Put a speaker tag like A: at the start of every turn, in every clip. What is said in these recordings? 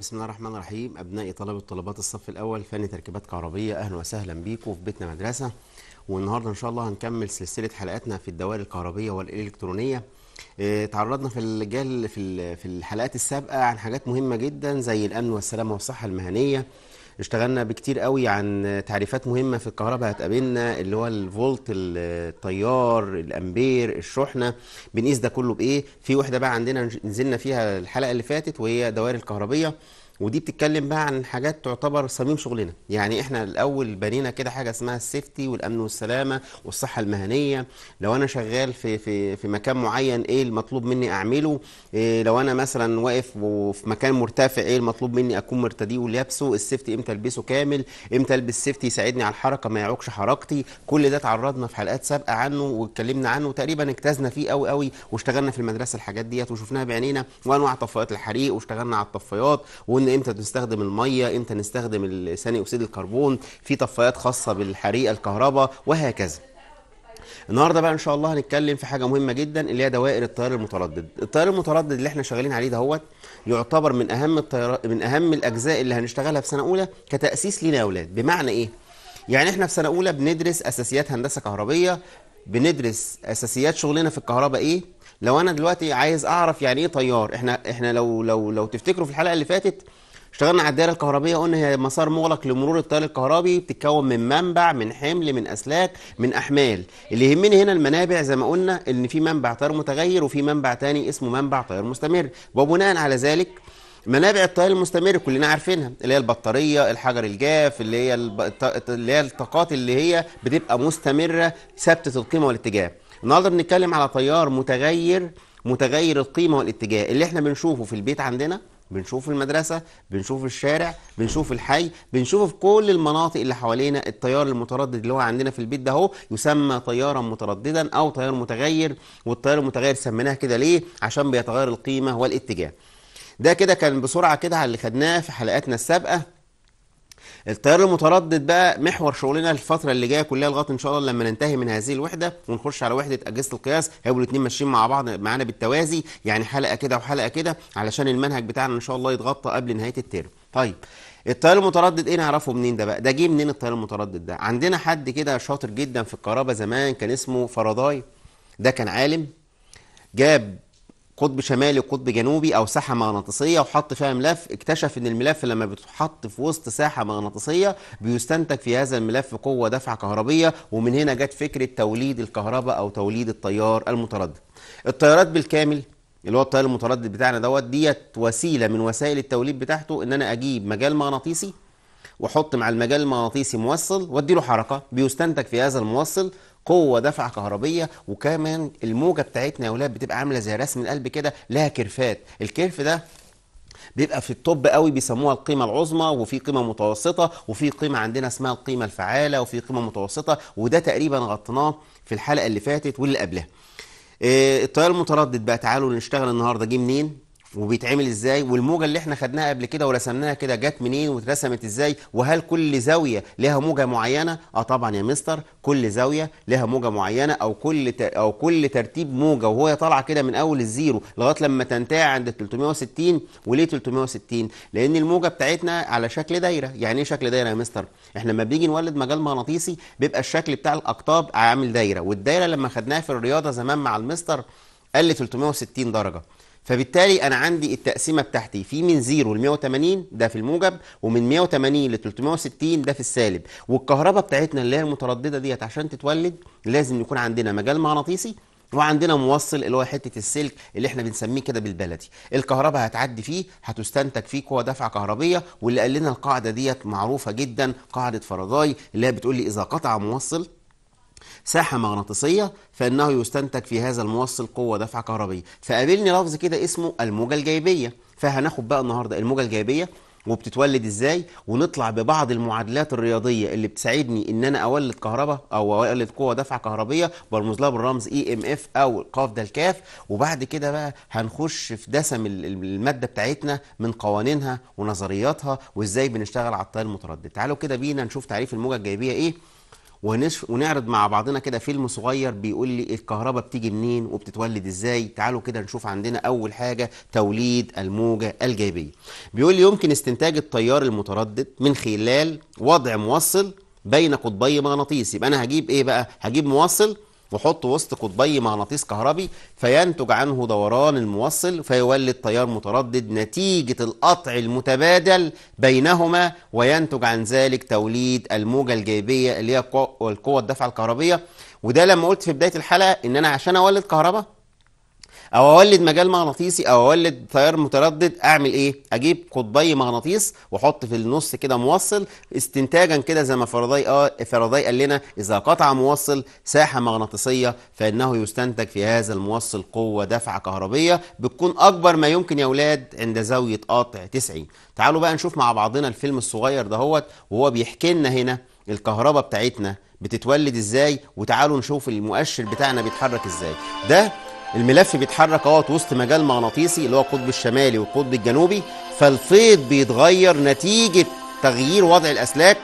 A: بسم الله الرحمن الرحيم أبنائي طلبة طلبات الصف الأول فني تركيبات كهربية أهلا وسهلا بيكم في بيتنا مدرسة والنهاردة إن شاء الله هنكمل سلسلة حلقاتنا في الدوائر الكهربية والإلكترونية آه، تعرضنا في الجال في الحلقات السابقة عن حاجات مهمة جدا زي الأمن والسلامة والصحة المهنية اشتغلنا بكتير قوي عن تعريفات مهمه في الكهرباء هتقابلنا اللي هو الفولت التيار الامبير الشحنه بنقيس ده كله بايه في وحده بقى عندنا نزلنا فيها الحلقه اللي فاتت وهي دوائر الكهربيه ودي بتتكلم بقى عن حاجات تعتبر صميم شغلنا يعني احنا الاول بنينا كده حاجه اسمها السيفتي والامن والسلامه والصحه المهنيه لو انا شغال في في في مكان معين ايه المطلوب مني اعمله إيه لو انا مثلا واقف وفي مكان مرتفع ايه المطلوب مني اكون مرتديه ولابسه السيفتي امتى البسه كامل امتى البس سيفتي يساعدني على الحركه ما يعوقش حركتي كل ده اتعرضنا في حلقات سابقه عنه واتكلمنا عنه تقريبا اجتزنا فيه قوي قوي واشتغلنا في المدرسه الحاجات ديت وشفناها بعينينا وانواع طفايات الحريق واشتغلنا على الطفايات وان قلنا امتى تستخدم الميه امتى نستخدم ثاني اكسيد الكربون في طفايات خاصه بالحريقه الكهرباء وهكذا النهارده بقى ان شاء الله هنتكلم في حاجه مهمه جدا اللي هي دوائر التيار المتردد التيار المتردد اللي احنا شغالين عليه دهوت يعتبر من اهم التيار من اهم الاجزاء اللي هنشتغلها في سنه اولى كتاسيس لينا يا اولاد بمعنى ايه يعني احنا في سنه اولى بندرس اساسيات هندسه كهربيه بندرس اساسيات شغلنا في الكهرباء ايه لو انا دلوقتي عايز اعرف يعني ايه تيار احنا احنا لو لو لو تفتكروا في الحلقه اللي فاتت اشتغلنا على الدائره الكهربيه قلنا هي مسار مغلق لمرور التيار الكهربي بتتكون من منبع من حمل من اسلاك من احمال اللي يهمني هنا المنابع زي ما قلنا ان في منبع تيار متغير وفي منبع تاني اسمه منبع تيار مستمر وبناء على ذلك منابع التيار المستمر كلنا عارفينها اللي هي البطاريه الحجر الجاف اللي هي الب... اللي هي الطاقات اللي هي بتبقى مستمره ثابته القيمه والاتجاه النهارده بنتكلم على تيار متغير متغير القيمه والاتجاه اللي احنا بنشوفه في البيت عندنا بنشوف في المدرسه بنشوف في الشارع بنشوف الحي بنشوف في كل المناطق اللي حوالينا التيار المتردد اللي هو عندنا في البيت ده هو يسمى تيارا مترددا او تيار متغير والتيار المتغير سميناه كده ليه عشان بيتغير القيمه والاتجاه ده كده كان بسرعه كده على اللي خدناه في حلقاتنا السابقه التيار المتردد بقى محور شغلنا الفتره اللي جايه كلها لغايه ان شاء الله لما ننتهي من هذه الوحده ونخش على وحده اجهزه القياس هيبقوا الاثنين ماشيين مع بعض معانا بالتوازي يعني حلقه كده وحلقه كده علشان المنهج بتاعنا ان شاء الله يتغطى قبل نهايه الترم طيب التيار المتردد ايه نعرفه منين ده بقى ده جه منين التيار المتردد ده عندنا حد كده شاطر جدا في الكهرباء زمان كان اسمه فرضاي ده كان عالم جاب قطب شمالي وقطب جنوبي او ساحه مغناطيسيه وحط فيها ملف اكتشف ان الملف لما بيتحط في وسط ساحه مغناطيسيه بيستنتج في هذا الملف قوه دفعه كهربيه ومن هنا جت فكره توليد الكهرباء او توليد التيار المتردد التيارات بالكامل اللي هو التيار المتردد بتاعنا دوت ديت وسيله من وسائل التوليد بتاعته ان انا اجيب مجال مغناطيسي واحط مع المجال المغناطيسي موصل وادي له حركه بيستنتج في هذا الموصل قوه دفع كهربيه وكمان الموجه بتاعتنا يا ولاد بتبقى عامله زي رسم القلب كده لها كيرفات الكيرف ده بيبقى في الطب قوي بيسموها القيمه العظمى وفي قيمه متوسطه وفي قيمه عندنا اسمها القيمه الفعاله وفي قيمه متوسطه وده تقريبا غطيناه في الحلقه اللي فاتت واللي قبلها آه، التيار المتردد بقى تعالوا نشتغل النهارده جه منين وبيتعمل ازاي والموجه اللي احنا خدناها قبل كده ورسمناها كده جت منين واترسمت ازاي وهل كل زاويه لها موجه معينه اه طبعا يا مستر كل زاويه لها موجه معينه او كل او كل ترتيب موجه وهي طالعه كده من اول الزيرو لغايه لما تنتهي عند 360 وليه 360 لان الموجه بتاعتنا على شكل دايره يعني ايه شكل دايره يا مستر احنا لما بنيجي نولد مجال مغناطيسي بيبقى الشكل بتاع الاقطاب عامل دايره والدايره لما خدناها في الرياضه زمان مع المستر قال لي 360 درجه فبالتالي انا عندي التقسيمه بتاعتي في من 0 ل 180 ده في الموجب ومن 180 ل 360 ده في السالب والكهرباء بتاعتنا اللي هي المتردده ديت عشان تتولد لازم يكون عندنا مجال مغناطيسي وعندنا موصل اللي هو حته السلك اللي احنا بنسميه كده بالبلدي الكهرباء هتعدي فيه هتستنتج فيه قوه دفعه كهربيه واللي قال لنا القاعده ديت معروفه جدا قاعده فرضاي اللي هي بتقول لي اذا قطع موصل ساحة مغناطيسية فإنه يستنتج في هذا الموصل قوة دفعة كهربية فقابلني لفظ كده اسمه الموجة الجايبية فهناخد بقى النهاردة الموجة الجايبية وبتتولد ازاي ونطلع ببعض المعادلات الرياضيه اللي بتساعدني ان انا اولد كهرباء او اولد قوه دفعه كهربيه برمز لها بالرمز اي ام اف او قاف ده الكاف وبعد كده بقى هنخش في دسم الماده بتاعتنا من قوانينها ونظرياتها وازاي بنشتغل على التيار المتردد تعالوا كده بينا نشوف تعريف الموجه الجايبيه ايه ونشف ونعرض مع بعضنا كده فيلم صغير بيقول لي الكهرباء بتيجي منين وبتتولد ازاي تعالوا كده نشوف عندنا اول حاجه توليد الموجه الجاذبيه بيقول لي يمكن استنتاج التيار المتردد من خلال وضع موصل بين قطبي مغناطيسي يبقى انا هجيب ايه بقى هجيب موصل وحط وسط قطبي مغناطيس كهربي فينتج عنه دوران الموصل فيولد تيار متردد نتيجة القطع المتبادل بينهما وينتج عن ذلك توليد الموجة الجاذبية اللي هي القوة الدفع الكهربية وده لما قلت في بداية الحلقة إن أنا عشان أولد كهرباء او اولد مجال مغناطيسي او اولد تيار متردد اعمل ايه اجيب قطبي مغناطيس واحط في النص كده موصل استنتاجا كده زي ما فرضاي اه فاراداي قال لنا اذا قطع موصل ساحه مغناطيسيه فانه يستنتج في هذا الموصل قوه دفعه كهربيه بتكون اكبر ما يمكن يا اولاد عند زاويه قطع 90 تعالوا بقى نشوف مع بعضنا الفيلم الصغير دهوت وهو بيحكي لنا هنا الكهرباء بتاعتنا بتتولد ازاي وتعالوا نشوف المؤشر بتاعنا بيتحرك ازاي ده الملف بيتحرك اهوت وسط مجال مغناطيسي اللي هو القطب الشمالي والقطب الجنوبي فالفيض بيتغير نتيجه تغيير وضع الاسلاك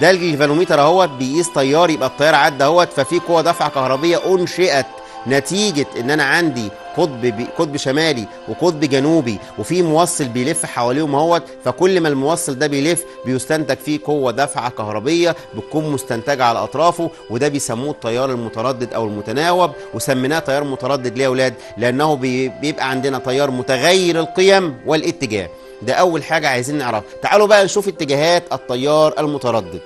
A: ده الجيفانوميتر اهوت بيقيس تيار يبقى التيار عدى اهوت ففي قوه دفع كهربيه انشئت نتيجه ان انا عندي قطب قطب شمالي وقطب جنوبي وفي موصل بيلف حواليهم اهوت فكل ما الموصل ده بيلف بيستنتج فيه قوه دفعه كهربيه بتكون مستنتجه على اطرافه وده بيسموه التيار المتردد او المتناوب وسميناه تيار متردد ليه يا اولاد لانه بيبقى عندنا تيار متغير القيم والاتجاه ده اول حاجه عايزين نعرفها تعالوا بقى نشوف اتجاهات التيار المتردد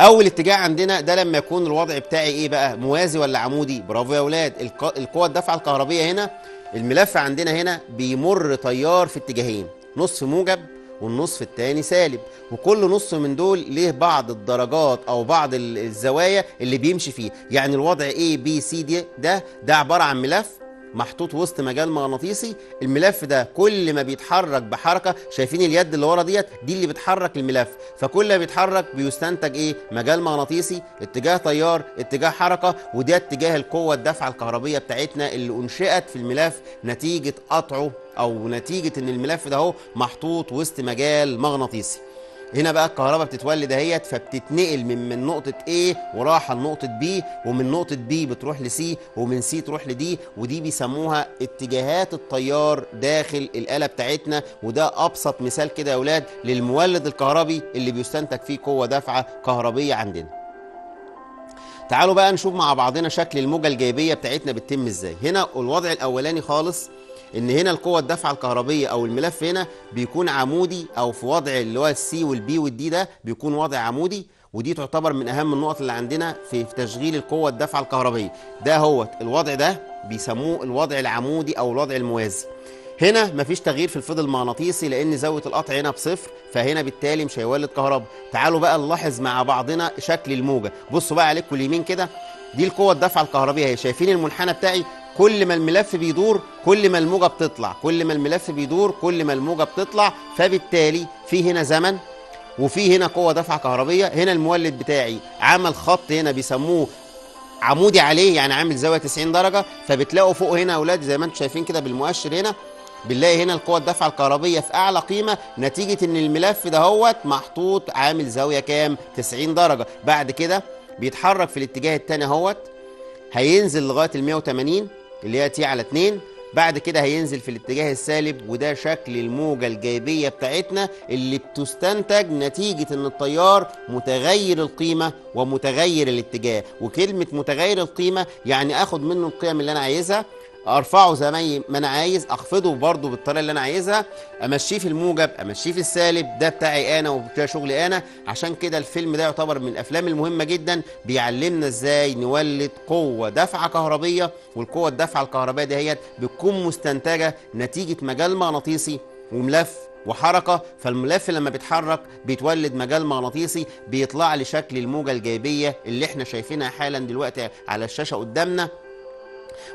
A: اول اتجاه عندنا ده لما يكون الوضع بتاعي ايه بقى موازي ولا عمودي برافو يا اولاد القوه الدفعه الكهربيه هنا الملف عندنا هنا بيمر تيار في اتجاهين نصف موجب والنصف الثاني سالب وكل نص من دول ليه بعض الدرجات او بعض الزوايا اللي بيمشي فيه يعني الوضع ايه بي سي دي ده ده عباره عن ملف محطوط وسط مجال مغناطيسي الملف ده كل ما بيتحرك بحركه شايفين اليد اللي ورا ديت دي اللي بتحرك الملف فكل ما بيتحرك بيستنتج ايه مجال مغناطيسي اتجاه تيار اتجاه حركه وده اتجاه القوه الدفع الكهربيه بتاعتنا اللي انشئت في الملف نتيجه قطعه او نتيجه ان الملف ده اهو محطوط وسط مجال مغناطيسي هنا بقى الكهرباء بتتولد اهيت فبتتنقل من من نقطه A وراحه لنقطه B ومن نقطه B بتروح ل C ومن C تروح ل D ودي بيسموها اتجاهات التيار داخل الاله بتاعتنا وده ابسط مثال كده يا اولاد للمولد الكهربي اللي بيستنتج فيه قوه دافعه كهربيه عندنا تعالوا بقى نشوف مع بعضنا شكل الموجه الجايبيه بتاعتنا بتتم ازاي هنا الوضع الاولاني خالص ان هنا القوه الدفع الكهربيه او الملف هنا بيكون عمودي او في وضع اللي هو السي والبي والدي ده بيكون وضع عمودي ودي تعتبر من اهم النقط اللي عندنا في تشغيل القوه الدفع الكهربيه ده هو الوضع ده بيسموه الوضع العمودي او الوضع الموازي هنا مفيش تغيير في الفيض المغناطيسي لان زاويه القطع هنا بصفر فهنا بالتالي مش هيولد كهرباء تعالوا بقى نلاحظ مع بعضنا شكل الموجه بصوا بقى عليكم اليمين كده دي القوه الدفع الكهربيه هي شايفين المنحنى بتاعي كل ما الملف بيدور كل ما الموجة بتطلع كل ما الملف بيدور كل ما الموجة بتطلع فبالتالي في هنا زمن وفي هنا قوة دفعة كهربية هنا المولد بتاعي عمل خط هنا بيسموه عمودي عليه يعني عامل زاوية 90 درجة فبتلاقوا فوق هنا يا أولاد زي ما أنتم شايفين كده بالمؤشر هنا بنلاقي هنا القوة الدفعة الكهربية في أعلى قيمة نتيجة إن الملف دهوت محطوط عامل زاوية كام 90 درجة بعد كده بيتحرك في الاتجاه التاني اهوت هينزل لغاية ال 180 اللي هي تي على 2 بعد كده هينزل في الاتجاه السالب وده شكل الموجة الجاذبية بتاعتنا اللي بتستنتج نتيجة ان التيار متغير القيمة ومتغير الاتجاه وكلمة متغير القيمة يعني اخد منه القيم اللي انا عايزها ارفعه زي ما انا عايز اخفضه برضه بالطريقه اللي انا عايزها امشيه في الموجب امشيه في السالب ده بتاعي انا وبتاع شغلي انا عشان كده الفيلم ده يعتبر من الافلام المهمه جدا بيعلمنا ازاي نولد قوه دفعه كهربيه والقوه الدفعه الكهربائيه هي بتكون مستنتجه نتيجه مجال مغناطيسي وملف وحركة فالملف لما بيتحرك بيتولد مجال مغناطيسي بيطلع لشكل الموجة الجايبية اللي احنا شايفينها حالا دلوقتي على الشاشة قدامنا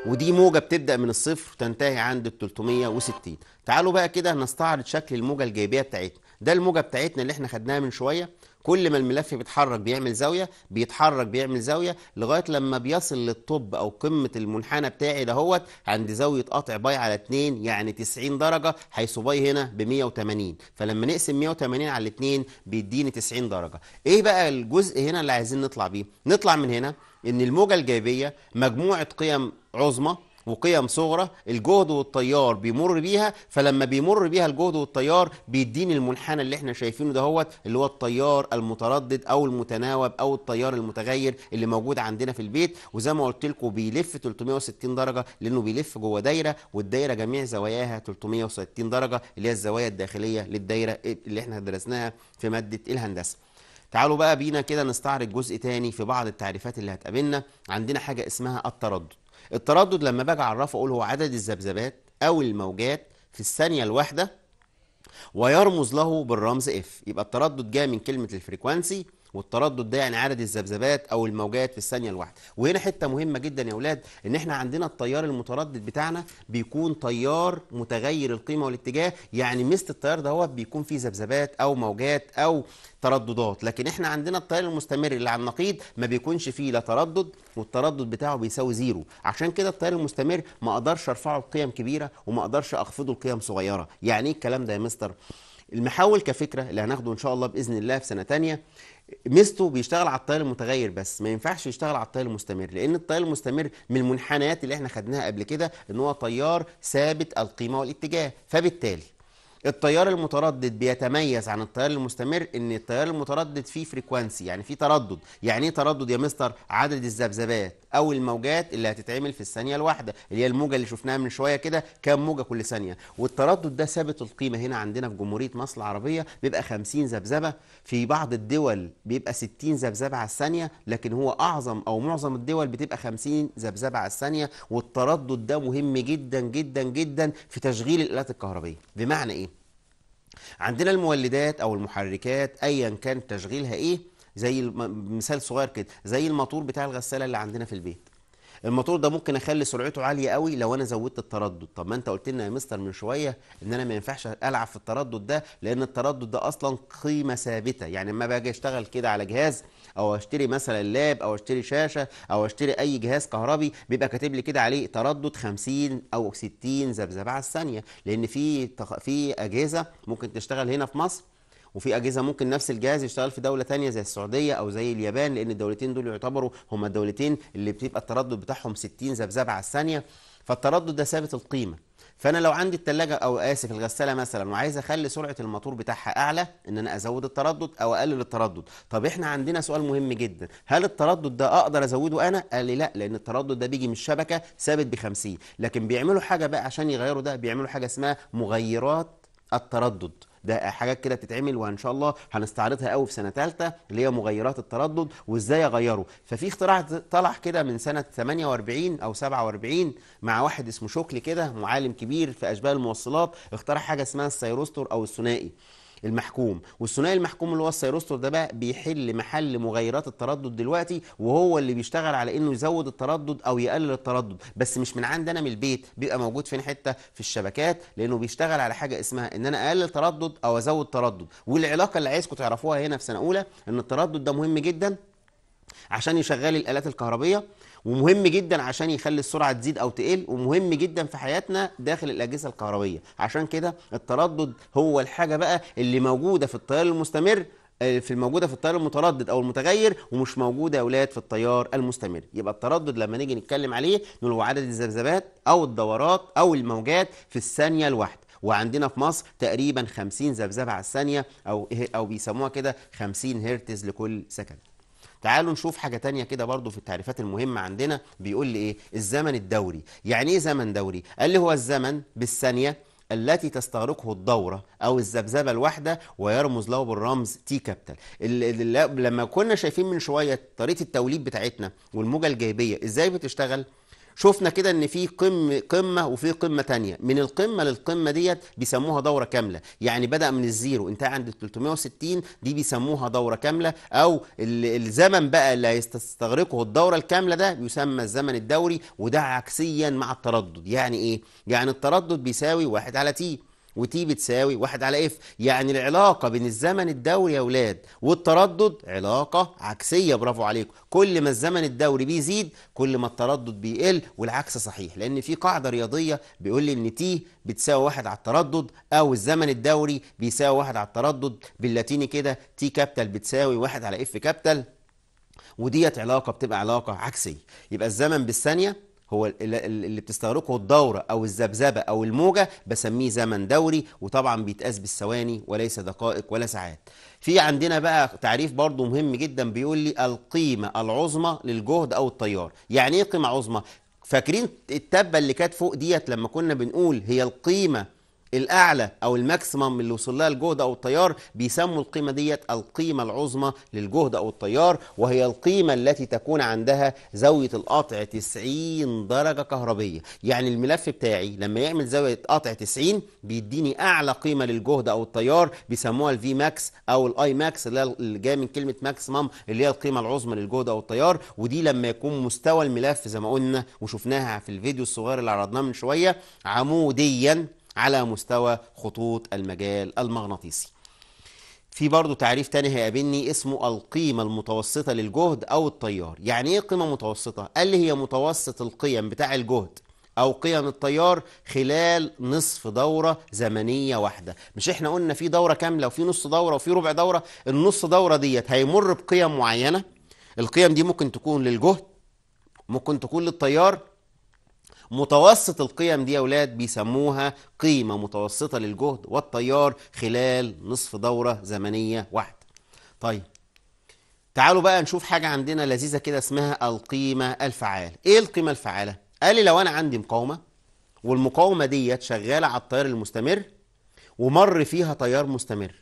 A: ودي موجه بتبدا من الصفر وتنتهي عند ال 360 تعالوا بقى كده نستعرض شكل الموجه الجايبيه بتاعتنا ده الموجه بتاعتنا اللي احنا خدناها من شويه كل ما الملف بيتحرك بيعمل زاويه بيتحرك بيعمل زاويه لغايه لما بيصل للطب او قمه المنحنى بتاعي دهوت عند زاويه قطع باي على 2 يعني 90 درجه حيث باي هنا ب 180 فلما نقسم 180 على 2 بيديني 90 درجه ايه بقى الجزء هنا اللي عايزين نطلع بيه نطلع من هنا ان الموجه الجايبيه مجموعه قيم عظمى وقيم صغرى الجهد والتيار بيمر بيها فلما بيمر بيها الجهد والتيار بيديني المنحنى اللي احنا شايفينه ده هو اللي هو التيار المتردد او المتناوب او التيار المتغير اللي موجود عندنا في البيت وزي ما قلت لكم بيلف 360 درجه لانه بيلف جوه دايره والدايره جميع زواياها 360 درجه اللي هي الزوايا الداخليه للدايره اللي احنا درسناها في ماده الهندسه تعالوا بقى بينا كده نستعرض جزء تاني في بعض التعريفات اللي هتقابلنا عندنا حاجه اسمها التردد التردد لما باجي اعرفه اقول هو عدد الذبذبات او الموجات في الثانيه الواحده ويرمز له بالرمز اف يبقى التردد جاي من كلمه الفريكوانسي والتردد ده يعني عدد الذبذبات او الموجات في الثانيه الواحده وهنا حته مهمه جدا يا اولاد ان احنا عندنا التيار المتردد بتاعنا بيكون تيار متغير القيمه والاتجاه يعني مثل التيار ده هو بيكون فيه ذبذبات او موجات او ترددات لكن احنا عندنا التيار المستمر اللي على النقيض ما بيكونش فيه لا تردد والتردد بتاعه بيساوي زيرو عشان كده التيار المستمر ما اقدرش ارفعه لقيم كبيره وما اقدرش اخفضه لقيم صغيره يعني ايه الكلام ده يا مستر المحاول كفكره اللي هناخده ان شاء الله باذن الله في سنه ثانيه ميزته بيشتغل على التيار المتغير بس ما ينفعش يشتغل على التيار المستمر لان التيار المستمر من المنحنيات اللي احنا خدناها قبل كده ان هو تيار ثابت القيمه والاتجاه فبالتالي التيار المتردد بيتميز عن التيار المستمر ان التيار المتردد فيه فريكوانسي يعني فيه تردد يعني ايه تردد يا مستر عدد الذبذبات او الموجات اللي هتتعمل في الثانيه الواحده اللي هي الموجه اللي شفناها من شويه كده كام موجه كل ثانيه والتردد ده ثابت القيمه هنا عندنا في جمهوريه مصر العربيه بيبقى 50 ذبذبه في بعض الدول بيبقى 60 ذبذبه على الثانيه لكن هو اعظم او معظم الدول بتبقى 50 ذبذبه على الثانيه والتردد ده مهم جدا جدا جدا في تشغيل الالات الكهربيه بمعنى ايه عندنا المولدات او المحركات ايا كان تشغيلها ايه زي مثال صغير كده زي الماتور بتاع الغساله اللي عندنا في البيت الموتور ده ممكن اخلي سرعته عاليه قوي لو انا زودت التردد طب ما انت قلت لنا يا مستر من شويه ان انا ما ينفعش العب في التردد ده لان التردد ده اصلا قيمه ثابته يعني ما باجي اشتغل كده على جهاز او اشتري مثلا لاب او اشتري شاشه او اشتري اي جهاز كهربي بيبقى كاتب لي كده عليه تردد 50 او 60 ذبذبه على الثانيه لان في في اجهزه ممكن تشتغل هنا في مصر وفي اجهزه ممكن نفس الجهاز يشتغل في دوله ثانيه زي السعوديه او زي اليابان لان الدولتين دول يعتبروا هما الدولتين اللي بتبقى التردد بتاعهم 60 ذبذبه على الثانيه فالتردد ده ثابت القيمه فانا لو عندي الثلاجه او اسف الغساله مثلا وعايز اخلي سرعه الموتور بتاعها اعلى ان انا ازود التردد او اقلل التردد طب احنا عندنا سؤال مهم جدا هل التردد ده اقدر ازوده انا قال لي لا لان التردد ده بيجي من الشبكه ثابت ب 50 لكن بيعملوا حاجه بقى عشان يغيروا ده بيعملوا حاجه اسمها مغيرات التردد ده حاجات كده بتتعمل وان شاء الله هنستعرضها قوي في سنه ثالثه اللي هي مغيرات التردد وازاي اغيره ففي اختراع طلع كده من سنه 48 او 47 مع واحد اسمه شوكلي كده معالم كبير في اشباه الموصلات اخترع حاجه اسمها السيروستور او الثنائي المحكوم والثنائي المحكوم اللي هو السيروستر ده بقى بيحل محل مغيرات التردد دلوقتي وهو اللي بيشتغل على انه يزود التردد او يقلل التردد بس مش من عند انا من البيت بيبقى موجود فين حته في الشبكات لانه بيشتغل على حاجه اسمها ان انا اقلل تردد او ازود تردد والعلاقه اللي عايزكم تعرفوها هنا في سنه اولى ان التردد ده مهم جدا عشان يشغل الالات الكهربيه ومهم جدا عشان يخلي السرعه تزيد او تقل ومهم جدا في حياتنا داخل الاجهزه الكهربيه عشان كده التردد هو الحاجه بقى اللي موجوده في التيار المستمر آه، في الموجوده في التيار المتردد او المتغير ومش موجوده يا اولاد في التيار المستمر يبقى التردد لما نيجي نتكلم عليه نقول هو عدد الذبذبات او الدورات او الموجات في الثانيه الواحده وعندنا في مصر تقريبا 50 ذبذبه على الثانيه او إيه، او بيسموها كده 50 هرتز لكل سكند تعالوا نشوف حاجة تانية كده برضو في التعريفات المهمة عندنا بيقول لي إيه الزمن الدوري يعني إيه زمن دوري قال لي هو الزمن بالثانية التي تستغرقه الدورة أو الذبذبة الواحدة ويرمز له بالرمز تي كابيتال لما كنا شايفين من شوية طريقة التوليد بتاعتنا والموجة الجايبية إزاي بتشتغل شفنا كده ان في قمه قمه وفي قمه تانية من القمه للقمه ديت بيسموها دوره كامله يعني بدا من الزيرو انتهى عند 360 دي بيسموها دوره كامله او الزمن بقى اللي هيستغرقه الدوره الكامله ده يسمى الزمن الدوري وده عكسيا مع التردد يعني ايه يعني التردد بيساوي واحد على تي وتي بتساوي واحد على اف يعني العلاقة بين الزمن الدوري يا ولاد والتردد علاقة عكسية برافو عليكم كل ما الزمن الدوري بيزيد كل ما التردد بيقل والعكس صحيح لان في قاعدة رياضية بيقول لي ان تي بتساوي واحد على التردد او الزمن الدوري بيساوي واحد على التردد باللاتيني كده تي كابتل بتساوي واحد على اف كابتل وديت علاقه بتبقى علاقه عكسيه يبقى الزمن بالثانيه هو اللي بتستغرقه الدورة أو الذبذبة أو الموجة بسميه زمن دوري وطبعا بيتقاس بالثواني وليس دقائق ولا ساعات في عندنا بقى تعريف برضو مهم جدا بيقول لي القيمة العظمى للجهد أو التيار يعني إيه قيمة عظمى؟ فاكرين التبة اللي كانت فوق ديت لما كنا بنقول هي القيمة الاعلى او الماكسيمم اللي وصل لها الجهد او التيار بيسموا القيمه ديت القيمه العظمى للجهد او التيار وهي القيمه التي تكون عندها زاويه القطع 90 درجه كهربيه يعني الملف بتاعي لما يعمل زاويه قطع 90 بيديني اعلى قيمه للجهد او التيار بيسموها الفي ماكس او الاي ماكس اللي هي جايه من كلمه ماكسيمم اللي هي القيمه العظمى للجهد او التيار ودي لما يكون مستوى الملف زي ما قلنا وشفناها في الفيديو الصغير اللي عرضناه من شويه عموديا على مستوى خطوط المجال المغناطيسي في برضه تعريف تاني هيقابلني اسمه القيمة المتوسطة للجهد أو التيار يعني إيه قيمة متوسطة؟ قال لي هي متوسط القيم بتاع الجهد أو قيم التيار خلال نصف دورة زمنية واحدة مش إحنا قلنا في دورة كاملة وفي نص دورة وفي ربع دورة النص دورة ديت هيمر بقيم معينة القيم دي ممكن تكون للجهد ممكن تكون للتيار متوسط القيم دي يا اولاد بيسموها قيمه متوسطه للجهد والتيار خلال نصف دوره زمنيه واحده طيب تعالوا بقى نشوف حاجه عندنا لذيذه كده اسمها القيمه الفعاله ايه القيمه الفعاله قال لي لو انا عندي مقاومه والمقاومه ديت شغاله على التيار المستمر ومر فيها تيار مستمر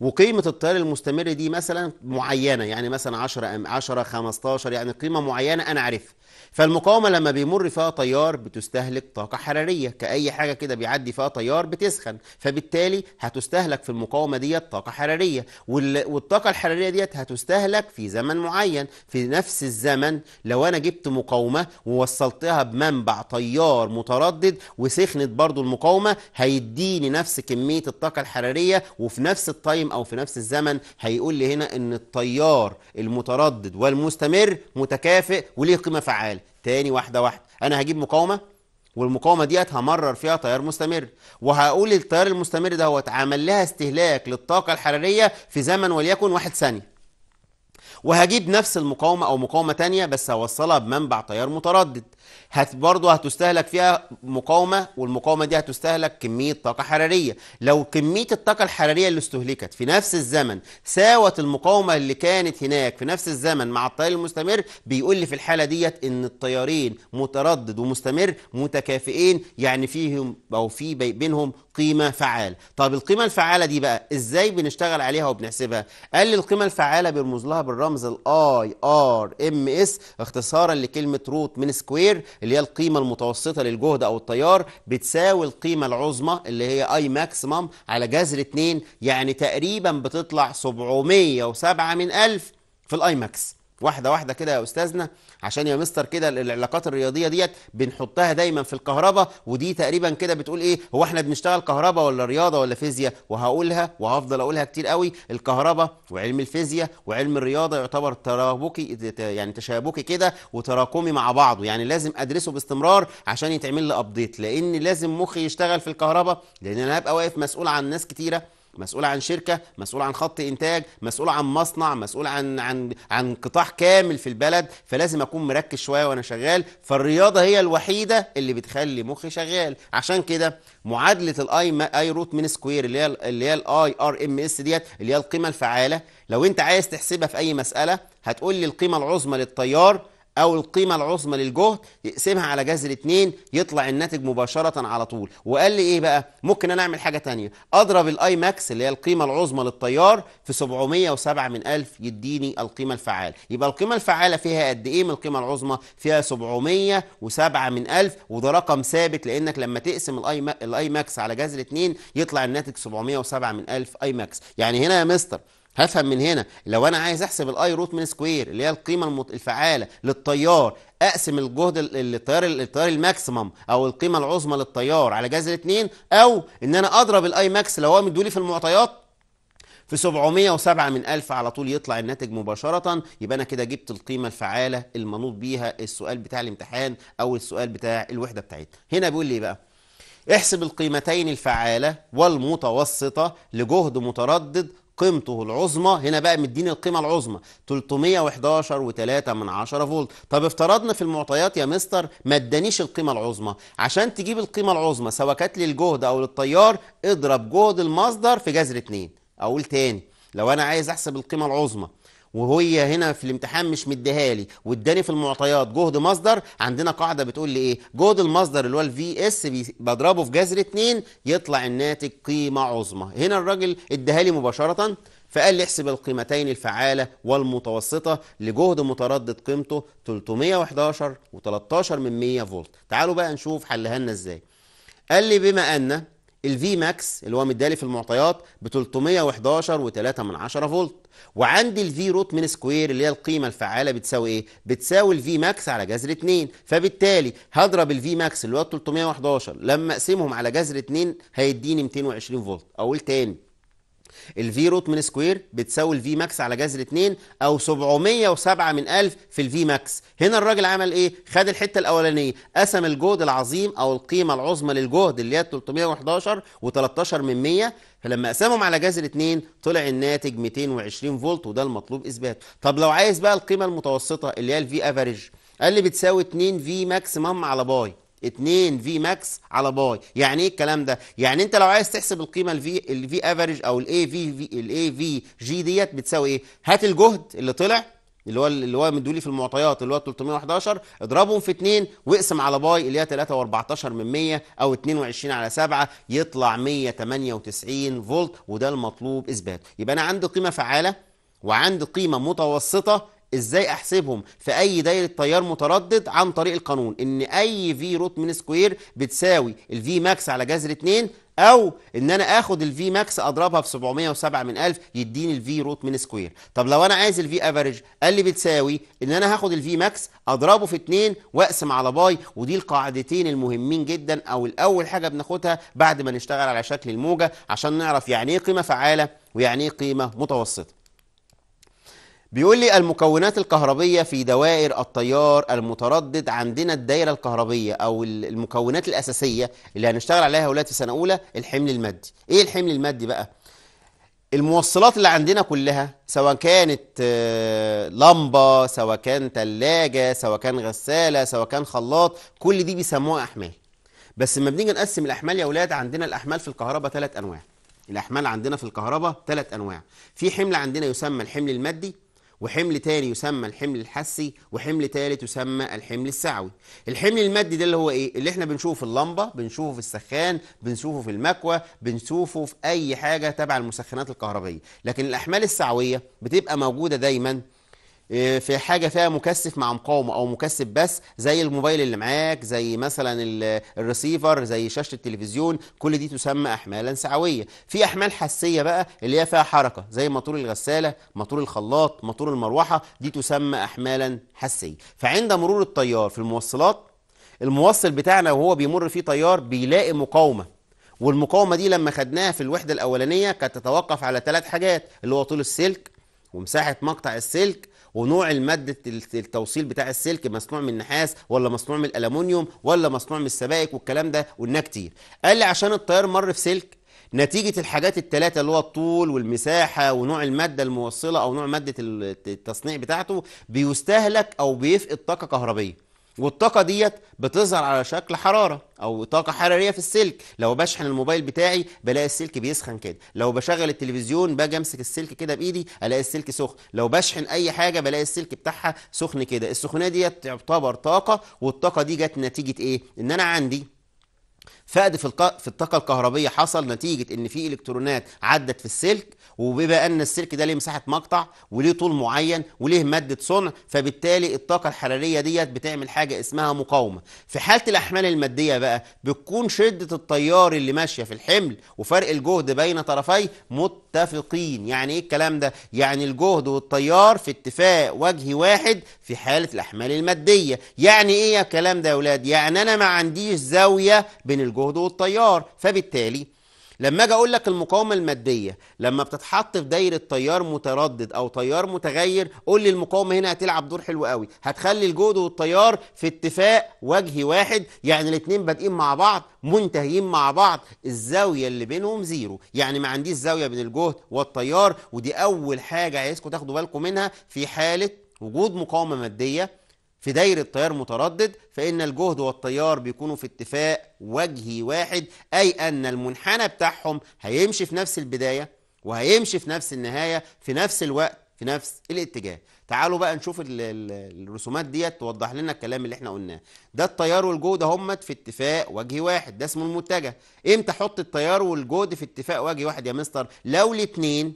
A: وقيمة التيار المستمر دي مثلا معينة يعني مثلا 10 10 15 يعني قيمة معينة أنا عارفها فالمقاومة لما بيمر فيها تيار بتستهلك طاقة حرارية كأي حاجة كده بيعدي فيها تيار بتسخن فبالتالي هتستهلك في المقاومة ديت طاقة حرارية والطاقة الحرارية ديت هتستهلك في زمن معين في نفس الزمن لو أنا جبت مقاومة ووصلتها بمنبع تيار متردد وسخنت برضو المقاومة هيديني نفس كمية الطاقة الحرارية وفي نفس التايم أو في نفس الزمن هيقول لي هنا إن التيار المتردد والمستمر متكافئ وليه قيمة فعالة تاني واحده واحده انا هجيب مقاومه والمقاومه ديت همرر فيها تيار مستمر وهقول التيار المستمر دوت عمل لها استهلاك للطاقه الحراريه في زمن وليكن واحد ثانيه وهجيب نفس المقاومة أو مقاومة تانية بس هوصلها بمنبع تيار متردد هت برضه هتستهلك فيها مقاومه والمقاومه دي هتستهلك كميه طاقه حراريه لو كميه الطاقه الحراريه اللي استهلكت في نفس الزمن ساوت المقاومه اللي كانت هناك في نفس الزمن مع التيار المستمر بيقول لي في الحاله ديت ان الطيارين متردد ومستمر متكافئين يعني فيهم او في بينهم قيمه فعاله طب القيمه الفعاله دي بقى ازاي بنشتغل عليها وبنحسبها قال لي القيمه الفعاله بيرمز لها بالرمز الاي ار ام اس اختصارا لكلمه روت من سكوير كبير اللي هي القيمة المتوسطة للجهد أو التيار بتساوي القيمة العظمى اللي هي أي ماكسيمم على جذر 2 يعني تقريبا بتطلع 707 من ألف في الأي ماكس واحده واحده كده يا استاذنا عشان يا مستر كده العلاقات الرياضيه ديت بنحطها دايما في الكهرباء ودي تقريبا كده بتقول ايه هو احنا بنشتغل كهرباء ولا رياضه ولا فيزياء وهقولها وهفضل اقولها كتير قوي الكهرباء وعلم الفيزياء وعلم الرياضه يعتبر ترابكي يعني تشابكي كده وتراكمي مع بعضه يعني لازم ادرسه باستمرار عشان يتعمل لي ابديت لان لازم مخي يشتغل في الكهرباء لان انا هبقى واقف مسؤول عن ناس كتيره مسؤول عن شركه مسؤول عن خط انتاج مسؤول عن مصنع مسؤول عن عن عن قطاع كامل في البلد فلازم اكون مركز شويه وانا شغال فالرياضه هي الوحيده اللي بتخلي مخي شغال عشان كده معادله الاي اي روت من سكوير اللي هي اللي هي الاي ار ام اس ديت اللي هي القيمه الفعاله لو انت عايز تحسبها في اي مساله هتقول لي القيمه العظمى للتيار او القيمه العظمى للجهد يقسمها على جذر 2 يطلع الناتج مباشره على طول وقال لي ايه بقى ممكن انا اعمل حاجه تانية اضرب الاي ماكس اللي هي القيمه العظمى للتيار في 707 من 1000 يديني القيمه الفعاله يبقى القيمه الفعاله فيها قد ايه من القيمه العظمى فيها 707 من 1000 وده رقم ثابت لانك لما تقسم الاي الاي ماكس على جذر 2 يطلع الناتج 707 من 1000 اي ماكس يعني هنا يا مستر هفهم من هنا لو انا عايز احسب الاي روت من سكوير اللي هي القيمه الفعاله للتيار اقسم الجهد التيار التيار الماكسيمم او القيمه العظمى للتيار على جذر 2 او ان انا اضرب الاي ماكس لو هو مدولي في المعطيات في 707 من 1000 على طول يطلع الناتج مباشرة يبقى أنا كده جبت القيمة الفعالة المنوط بيها السؤال بتاع الامتحان أو السؤال بتاع الوحدة بتاعتنا هنا بيقول لي بقى احسب القيمتين الفعالة والمتوسطة لجهد متردد قيمته العظمى هنا بقى مديني القيمه العظمى 311 و3 من 10 فولت طب افترضنا في المعطيات يا مستر ما ادانيش القيمه العظمى عشان تجيب القيمه العظمى سواء كانت للجهد او للتيار اضرب جهد المصدر في جذر 2 اقول تاني لو انا عايز احسب القيمه العظمى وهي هنا في الامتحان مش مديها لي واداني في المعطيات جهد مصدر عندنا قاعده بتقول لي ايه جهد المصدر اللي هو الفي اس بضربه في جذر 2 يطلع الناتج قيمه عظمى هنا الراجل اداها لي مباشره فقال لي احسب القيمتين الفعالة والمتوسطة لجهد متردد قيمته 311 و13 من 100 فولت تعالوا بقى نشوف حلها لنا ازاي قال لي بما أن الفي ماكس اللي هو مدالي في المعطيات ب 311 و3 من فولت وعندي الفي روت من سكوير اللي هي القيمه الفعاله بتساوي ايه بتساوي الفي ماكس على جذر 2 فبالتالي هضرب الفي ماكس اللي هو 311 لما اقسمهم على جذر 2 هيديني 220 فولت اقول تاني الفي روت من سكوير بتساوي الفي ماكس على جذر 2 او 707 من 1000 في الفي ماكس هنا الراجل عمل ايه خد الحته الاولانيه قسم الجهد العظيم او القيمه العظمى للجهد اللي هي 311 و13 من 100 فلما قسمهم على جذر 2 طلع الناتج 220 فولت وده المطلوب اثباته طب لو عايز بقى القيمه المتوسطه اللي هي الفي افريج قال لي بتساوي 2 في ماكسيمم على باي 2 في ماكس على باي يعني ايه الكلام ده يعني انت لو عايز تحسب القيمه الفي الفي افريج او الاي في الاي في جي ديت بتساوي ايه هات الجهد اللي طلع اللي هو اللي هو مدولي في المعطيات اللي هو 311 اضربهم في 2 واقسم على باي اللي هي 3 و14 من 100 او 22 على 7 يطلع 198 فولت وده المطلوب اثباته يبقى انا عندي قيمه فعاله وعندي قيمه متوسطه ازاي احسبهم في اي دايره تيار متردد عن طريق القانون ان اي في روت من سكوير بتساوي الفي ماكس على جذر 2 او ان انا اخد الفي ماكس اضربها في 707 من 1000 يديني الفي روت من سكوير طب لو انا عايز الفي افريج قال لي بتساوي ان انا هاخد الفي ماكس اضربه في 2 واقسم على باي ودي القاعدتين المهمين جدا او الاول حاجه بناخدها بعد ما نشتغل على شكل الموجه عشان نعرف يعني ايه قيمه فعاله ويعني ايه قيمه متوسطه بيقول لي المكونات الكهربية في دوائر التيار المتردد عندنا الدائرة الكهربية أو المكونات الأساسية اللي هنشتغل عليها ولادي في سنة أولى الحمل المادي إيه الحمل المادي بقى؟ الموصلات اللي عندنا كلها سواء كانت آه، لمبة سواء كان تلاجة سواء كان غسالة سواء كان خلاط كل دي بيسموها أحمال بس لما بنيجي نقسم الأحمال يا أولاد عندنا الأحمال في الكهرباء ثلاث أنواع الأحمال عندنا في الكهرباء ثلاث أنواع في حمل عندنا يسمى الحمل المادي وحمل تاني يسمى الحمل الحسي وحمل تالت يسمى الحمل السعوي الحمل المادي ده اللي هو ايه اللي احنا بنشوفه في اللمبه بنشوفه في السخان بنشوفه في المكوى بنشوفه في اي حاجه تبع المسخنات الكهربيه لكن الاحمال السعويه بتبقى موجوده دايما إيه، في حاجة فيها مكثف مع مقاومة أو مكثف بس زي الموبايل اللي معاك زي مثلا الريسيفر زي شاشة التلفزيون كل دي تسمى أحمالا سعوية في أحمال حسية بقى اللي هي فيها حركة زي موتور الغسالة موتور الخلاط موتور المروحة دي تسمى أحمالا حسية فعند مرور التيار في الموصلات الموصل بتاعنا وهو بيمر فيه تيار بيلاقي مقاومة والمقاومة دي لما خدناها في الوحدة الأولانية كانت تتوقف على ثلاث حاجات اللي هو طول السلك ومساحة مقطع السلك ونوع المادة التوصيل بتاع السلك مصنوع من نحاس ولا مصنوع من الألمونيوم ولا مصنوع من السبائك والكلام ده قلناه كتير قال لي عشان التيار مر في سلك نتيجة الحاجات التلاتة اللي هو الطول والمساحة ونوع المادة الموصلة أو نوع مادة التصنيع بتاعته بيستهلك أو بيفقد طاقة كهربية والطاقه ديت بتظهر على شكل حراره او طاقه حراريه في السلك لو بشحن الموبايل بتاعي بلاقي السلك بيسخن كده لو بشغل التلفزيون باجي امسك السلك كده بايدي الاقي السلك سخن لو بشحن اي حاجه بلاقي السلك بتاعها سخن كده السخونيه ديت تعتبر طاقه والطاقه دي جت نتيجه ايه ان انا عندي فقد في في الطاقه الكهربيه حصل نتيجه ان في الكترونات عدت في السلك وبما ان السلك ده ليه مساحه مقطع وليه طول معين وليه ماده صنع فبالتالي الطاقه الحراريه ديت بتعمل حاجه اسمها مقاومه في حاله الاحمال الماديه بقى بتكون شده التيار اللي ماشيه في الحمل وفرق الجهد بين طرفي متفقين يعني ايه الكلام ده يعني الجهد والتيار في اتفاق وجهي واحد في حاله الاحمال الماديه يعني ايه الكلام ده يا اولاد يعني انا ما عنديش زاويه بين الجهد الجهد والتيار فبالتالي لما اجي اقول لك المقاومه الماديه لما بتتحط في دايره تيار متردد او تيار متغير قول لي المقاومه هنا هتلعب دور حلو قوي هتخلي الجهد والتيار في اتفاق وجهي واحد يعني الاثنين بادئين مع بعض منتهيين مع بعض الزاويه اللي بينهم زيرو يعني ما عنديش زاويه بين الجهد والتيار ودي اول حاجه عايزكم تاخدوا بالكم منها في حاله وجود مقاومه ماديه في دايرة تيار متردد فإن الجهد والتيار بيكونوا في اتفاق وجهي واحد أي أن المنحنى بتاعهم هيمشي في نفس البداية وهيمشي في نفس النهاية في نفس الوقت في نفس الاتجاه تعالوا بقى نشوف الرسومات ديت توضح لنا الكلام اللي احنا قلناه ده التيار والجهد هما في اتفاق وجه واحد ده اسمه المتجه امتى احط التيار والجهد في اتفاق وجه واحد يا مستر لو الاثنين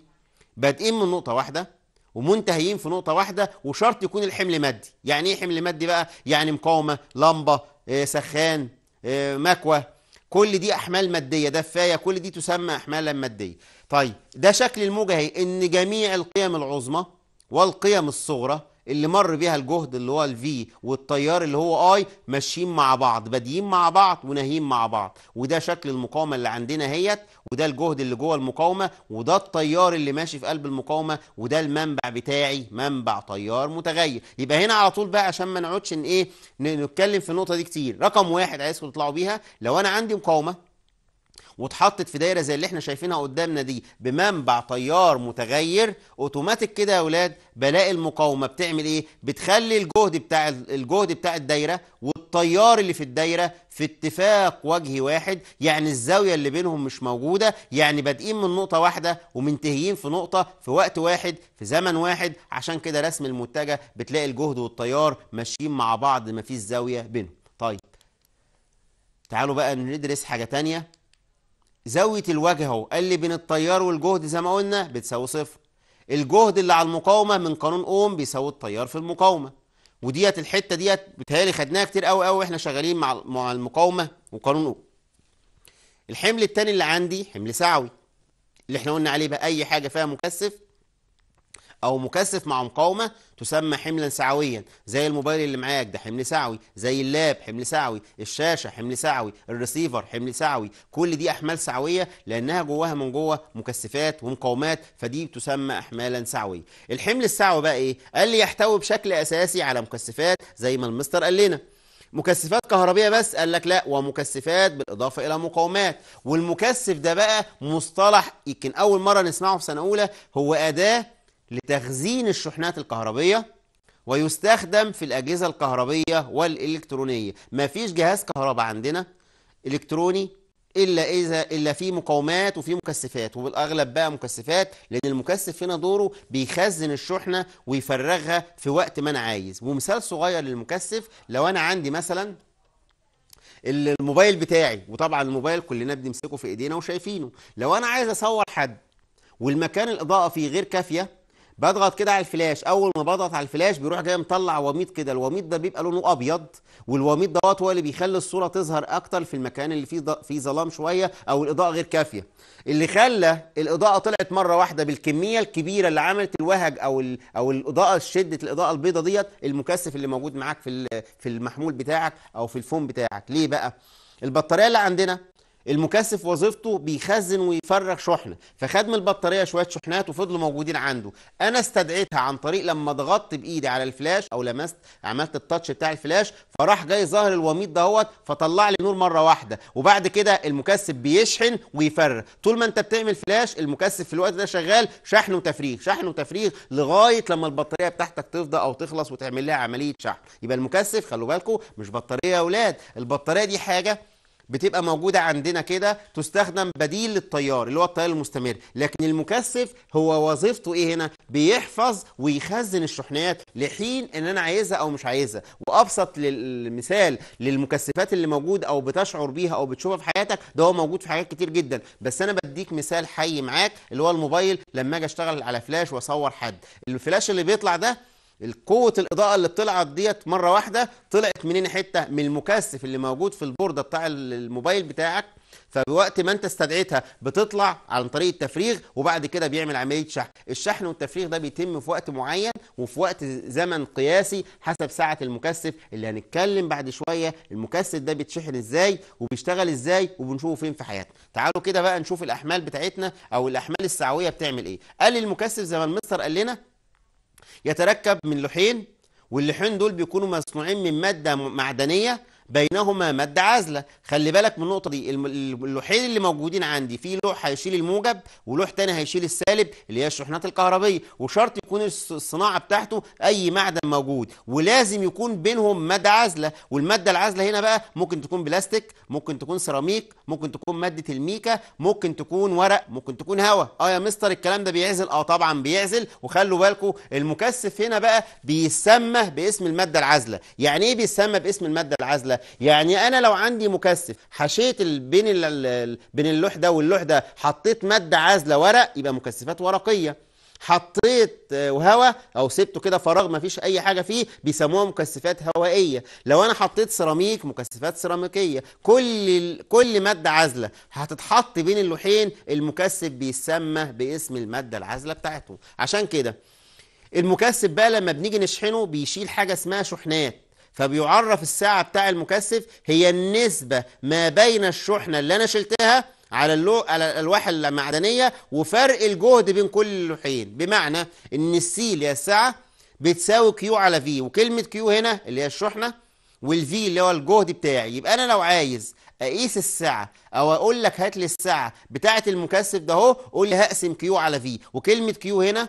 A: بادئين من نقطه واحده ومنتهيين في نقطة واحدة وشرط يكون الحمل مادي يعني ايه حمل مادي بقى يعني مقاومة لمبة آه، سخان آه، مكوة كل دي أحمال مادية دفاية كل دي تسمى أحمالا مادية طيب ده شكل الموجة اهي إن جميع القيم العظمى والقيم الصغرى اللي مر بيها الجهد اللي هو الفي والتيار اللي هو اي ماشيين مع بعض بادئين مع بعض وناهيين مع بعض وده شكل المقاومه اللي عندنا اهيت وده الجهد اللي جوه المقاومه وده التيار اللي ماشي في قلب المقاومه وده المنبع بتاعي منبع تيار متغير يبقى هنا على طول بقى عشان ما نقعدش ان ايه نتكلم في النقطه دي كتير رقم واحد عايزكم تطلعوا بيها لو انا عندي مقاومه واتحطت في دايره زي اللي احنا شايفينها قدامنا دي بمنبع تيار متغير اوتوماتيك كده يا اولاد بلاقي المقاومه بتعمل ايه بتخلي الجهد بتاع الجهد بتاع الدايره والتيار اللي في الدايره في اتفاق وجه واحد يعني الزاويه اللي بينهم مش موجوده يعني بادئين من نقطه واحده ومنتهيين في نقطه في وقت واحد في زمن واحد عشان كده رسم المتجه بتلاقي الجهد والتيار ماشيين مع بعض ما فيش زاويه بينهم طيب تعالوا بقى ندرس حاجه تانية زاويه الوجه اهو اللي بين التيار والجهد زي ما قلنا بتساوي صفر الجهد اللي على المقاومه من قانون اوم بيساوي التيار في المقاومه وديت الحته ديت بتهيالي خدناها كتير قوي قوي واحنا شغالين مع مع المقاومه وقانون الحمل التاني اللي عندي حمل سعوي اللي احنا قلنا عليه بقى اي حاجه فيها مكثف او مكثف مع مقاومه تسمى حملا سعويا زي الموبايل اللي معاك ده حمل سعوي زي اللاب حمل سعوي الشاشه حمل سعوي الريسيفر حمل سعوي كل دي احمال سعويه لانها جواها من جوه مكثفات ومقاومات فدي تسمى احمالا سعويه الحمل السعوي بقى ايه قال لي يحتوي بشكل اساسي على مكثفات زي ما المستر قال لنا مكثفات كهربيه بس قال لك لا ومكثفات بالاضافه الى مقاومات والمكثف ده بقى مصطلح يمكن اول مره نسمعه في سنه اولى هو اداه لتخزين الشحنات الكهربية ويستخدم في الأجهزة الكهربية والإلكترونية مفيش جهاز كهرباء عندنا إلكتروني إلا إذا إلا في مقاومات وفي مكثفات وبالأغلب بقى مكثفات لأن المكثف هنا دوره بيخزن الشحنة ويفرغها في وقت ما أنا عايز ومثال صغير للمكثف لو أنا عندي مثلا الموبايل بتاعي وطبعا الموبايل كلنا بنمسكه في ايدينا وشايفينه لو انا عايز اصور حد والمكان الاضاءه فيه غير كافيه بضغط كده على الفلاش اول ما بضغط على الفلاش بيروح جاي مطلع وميض كده الوميض ده بيبقى لونه ابيض والوميض دوت هو اللي بيخلي الصوره تظهر اكتر في المكان اللي فيه فيه ظلام شويه او الاضاءه غير كافيه اللي خلى الاضاءه طلعت مره واحده بالكميه الكبيره اللي عملت الوهج او ال او الاضاءه شده الاضاءه البيضاء ديت المكثف اللي موجود معاك في في المحمول بتاعك او في الفوم بتاعك ليه بقى البطاريه اللي عندنا المكثف وظيفته بيخزن ويفرغ شحنه فخد من البطاريه شويه شحنات وفضلوا موجودين عنده انا استدعيتها عن طريق لما ضغطت بايدي على الفلاش او لمست عملت التاتش بتاع الفلاش فراح جاي ظاهر الوميض دهوت فطلع لي نور مره واحده وبعد كده المكثف بيشحن ويفرغ طول ما انت بتعمل فلاش المكثف في الوقت ده شغال شحن وتفريغ شحن وتفريغ لغايه لما البطاريه بتاعتك تفضى او تخلص وتعمل لها عمليه شحن يبقى المكثف خلوا بالكم مش بطاريه يا اولاد البطاريه دي حاجه بتبقى موجودة عندنا كده تستخدم بديل للتيار اللي هو التيار المستمر لكن المكثف هو وظيفته ايه هنا بيحفظ ويخزن الشحنات لحين ان انا عايزها او مش عايزها وابسط للمثال للمكثفات اللي موجود او بتشعر بيها او بتشوفها في حياتك ده هو موجود في حاجات كتير جدا بس انا بديك مثال حي معاك اللي هو الموبايل لما اجي اشتغل على فلاش واصور حد الفلاش اللي بيطلع ده القوه الاضاءه اللي طلعت ديت مره واحده طلعت منين حته من المكثف اللي موجود في البورده بتاع الموبايل بتاعك فبوقت ما انت استدعيتها بتطلع عن طريق التفريغ وبعد كده بيعمل عمليه شحن الشحن والتفريغ ده بيتم في وقت معين وفي وقت زمن قياسي حسب ساعه المكثف اللي هنتكلم بعد شويه المكثف ده بيتشحن ازاي وبيشتغل ازاي وبنشوفه فين في حياتنا تعالوا كده بقى نشوف الاحمال بتاعتنا او الاحمال السعويه بتعمل ايه قال المكثف زي ما المستر قال لنا يتركب من لوحين واللحين دول بيكونوا مصنوعين من مادة معدنية بينهما مادة عازله خلي بالك من النقطه دي اللوحين اللي موجودين عندي في لوح هيشيل الموجب ولوح تاني هيشيل السالب اللي هي الشحنات الكهربيه وشرط يكون الصناعه بتاعته اي معدن موجود ولازم يكون بينهم مادة عازله والماده العازله هنا بقى ممكن تكون بلاستيك ممكن تكون سيراميك ممكن تكون ماده الميكا ممكن تكون ورق ممكن تكون هواء اه يا مستر الكلام ده بيعزل اه طبعا بيعزل وخلوا بالكم المكثف هنا بقى بيسمى باسم الماده العازله يعني ايه بيسمى باسم الماده العازله يعني انا لو عندي مكثف حشيت بين بين اللوح ده واللوح ده حطيت ماده عازله ورق يبقى مكثفات ورقيه حطيت هواء او سبته كده فراغ ما فيش اي حاجه فيه بيسموها مكثفات هوائيه لو انا حطيت سيراميك مكثفات سيراميكيه كل كل ماده عازله هتتحط بين اللوحين المكثف بيسمى باسم الماده العازله بتاعته عشان كده المكثف بقى لما بنيجي نشحنه بيشيل حاجه اسمها شحنات فبيعرف الساعة بتاع المكثف هي النسبة ما بين الشحنة اللي أنا شلتها على اللو... على الألواح المعدنية وفرق الجهد بين كل اللوحين بمعنى إن السي اللي هي الساعة بتساوي كيو على في وكلمة كيو هنا اللي هي الشحنة والفي اللي هو الجهد بتاعي يبقى أنا لو عايز اقيس الساعه او اقول لك هات لي الساعه بتاعه المكثف ده اهو قول لي هقسم كيو على في وكلمه كيو هنا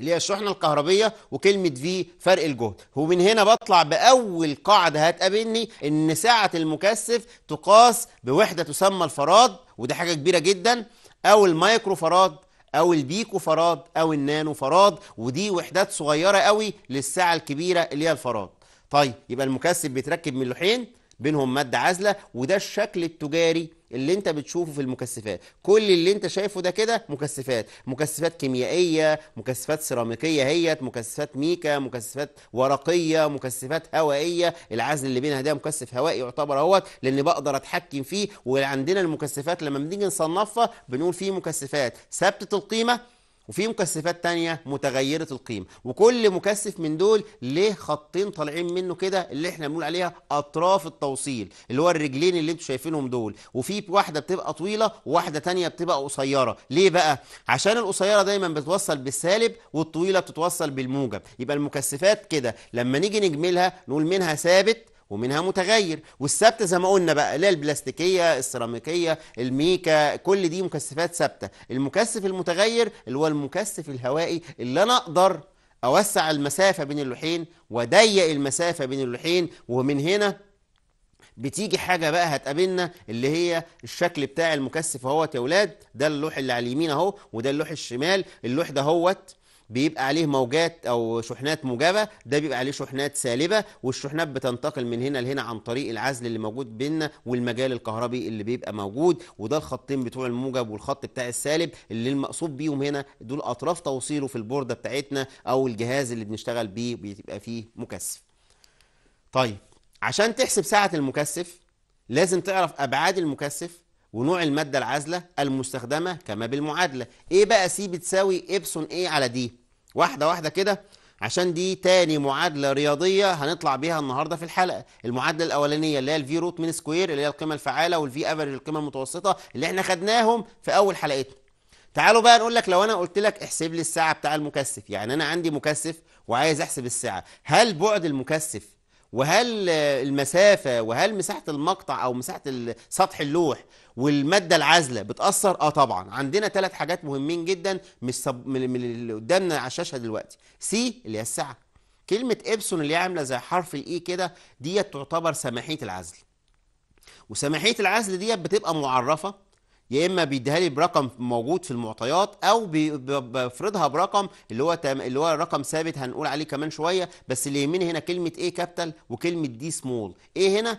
A: اللي هي الشحنة الكهربية وكلمة في فرق الجهد ومن هنا بطلع بأول قاعدة هتقابلني إن سعة المكثف تقاس بوحدة تسمى الفراد وده حاجة كبيرة جدا أو المايكرو فراد أو البيكو فراد أو النانو فراد ودي وحدات صغيرة قوي للسعة الكبيرة اللي هي الفراد طيب يبقى المكثف بيتركب من لوحين بينهم مادة عازلة وده الشكل التجاري اللي انت بتشوفه في المكثفات كل اللي انت شايفه ده كده مكثفات مكثفات كيميائيه مكثفات سيراميكيه اهيت مكثفات ميكا مكثفات ورقيه مكثفات هوائيه العزل اللي بينها ده مكثف هوائي يعتبر اهوت لان بقدر اتحكم فيه وعندنا المكثفات لما بنيجي نصنفها بنقول فيه مكثفات ثابته القيمه وفي مكثفات تانية متغيرة القيمة وكل مكثف من دول ليه خطين طالعين منه كده اللي احنا بنقول عليها اطراف التوصيل اللي هو الرجلين اللي انتوا شايفينهم دول وفي واحدة بتبقى طويلة وواحدة تانية بتبقى قصيرة ليه بقى عشان القصيرة دايما بتوصل بالسالب والطويلة بتتوصل بالموجب يبقى المكثفات كده لما نيجي نجملها نقول منها ثابت ومنها متغير والثابته زي ما قلنا بقى اللي البلاستيكيه السيراميكيه الميكا كل دي مكثفات ثابته المكثف المتغير اللي هو المكثف الهوائي اللي انا اقدر اوسع المسافه بين اللوحين واضيق المسافه بين اللوحين ومن هنا بتيجي حاجه بقى هتقابلنا اللي هي الشكل بتاع المكثف اهوت يا ولاد ده اللوح اللي على اليمين اهو وده اللوح الشمال اللوح ده اهوت بيبقى عليه موجات او شحنات موجبه ده بيبقى عليه شحنات سالبه والشحنات بتنتقل من هنا لهنا عن طريق العزل اللي موجود بيننا والمجال الكهربي اللي بيبقى موجود وده الخطين بتوع الموجب والخط بتاع السالب اللي المقصود بيهم هنا دول اطراف توصيله في البورده بتاعتنا او الجهاز اللي بنشتغل بيه بيبقى فيه مكثف طيب عشان تحسب سعه المكثف لازم تعرف ابعاد المكثف ونوع المادة العازلة المستخدمة كما بالمعادلة ايه بقى سي بتساوي ابسون ايه على دي واحدة واحدة كده عشان دي تاني معادلة رياضية هنطلع بيها النهاردة في الحلقة المعادلة الأولانية اللي هي الفي روت من سكوير اللي هي القيمة الفعالة والفي أفر القيمة المتوسطة اللي احنا خدناهم في أول حلقتنا تعالوا بقى نقول لك لو انا قلت لك احسب لي الساعه بتاع المكثف يعني انا عندي مكثف وعايز احسب الساعه هل بعد المكثف وهل المسافه وهل مساحه المقطع او مساحه سطح اللوح والماده العازله بتاثر اه طبعا عندنا ثلاث حاجات مهمين جدا مش سب... من اللي قدامنا على الشاشه دلوقتي سي اللي هي السعه كلمه ابسون اللي هي عامله زي حرف الاي e كده ديت تعتبر سماحيه العزل وسماحيه العزل ديت بتبقى معرفه يا اما بيديها لي برقم موجود في المعطيات او بفرضها برقم اللي هو تم... اللي هو رقم ثابت هنقول عليه كمان شويه بس اللي يهمني هنا كلمه ايه كابيتال وكلمه دي سمول ايه هنا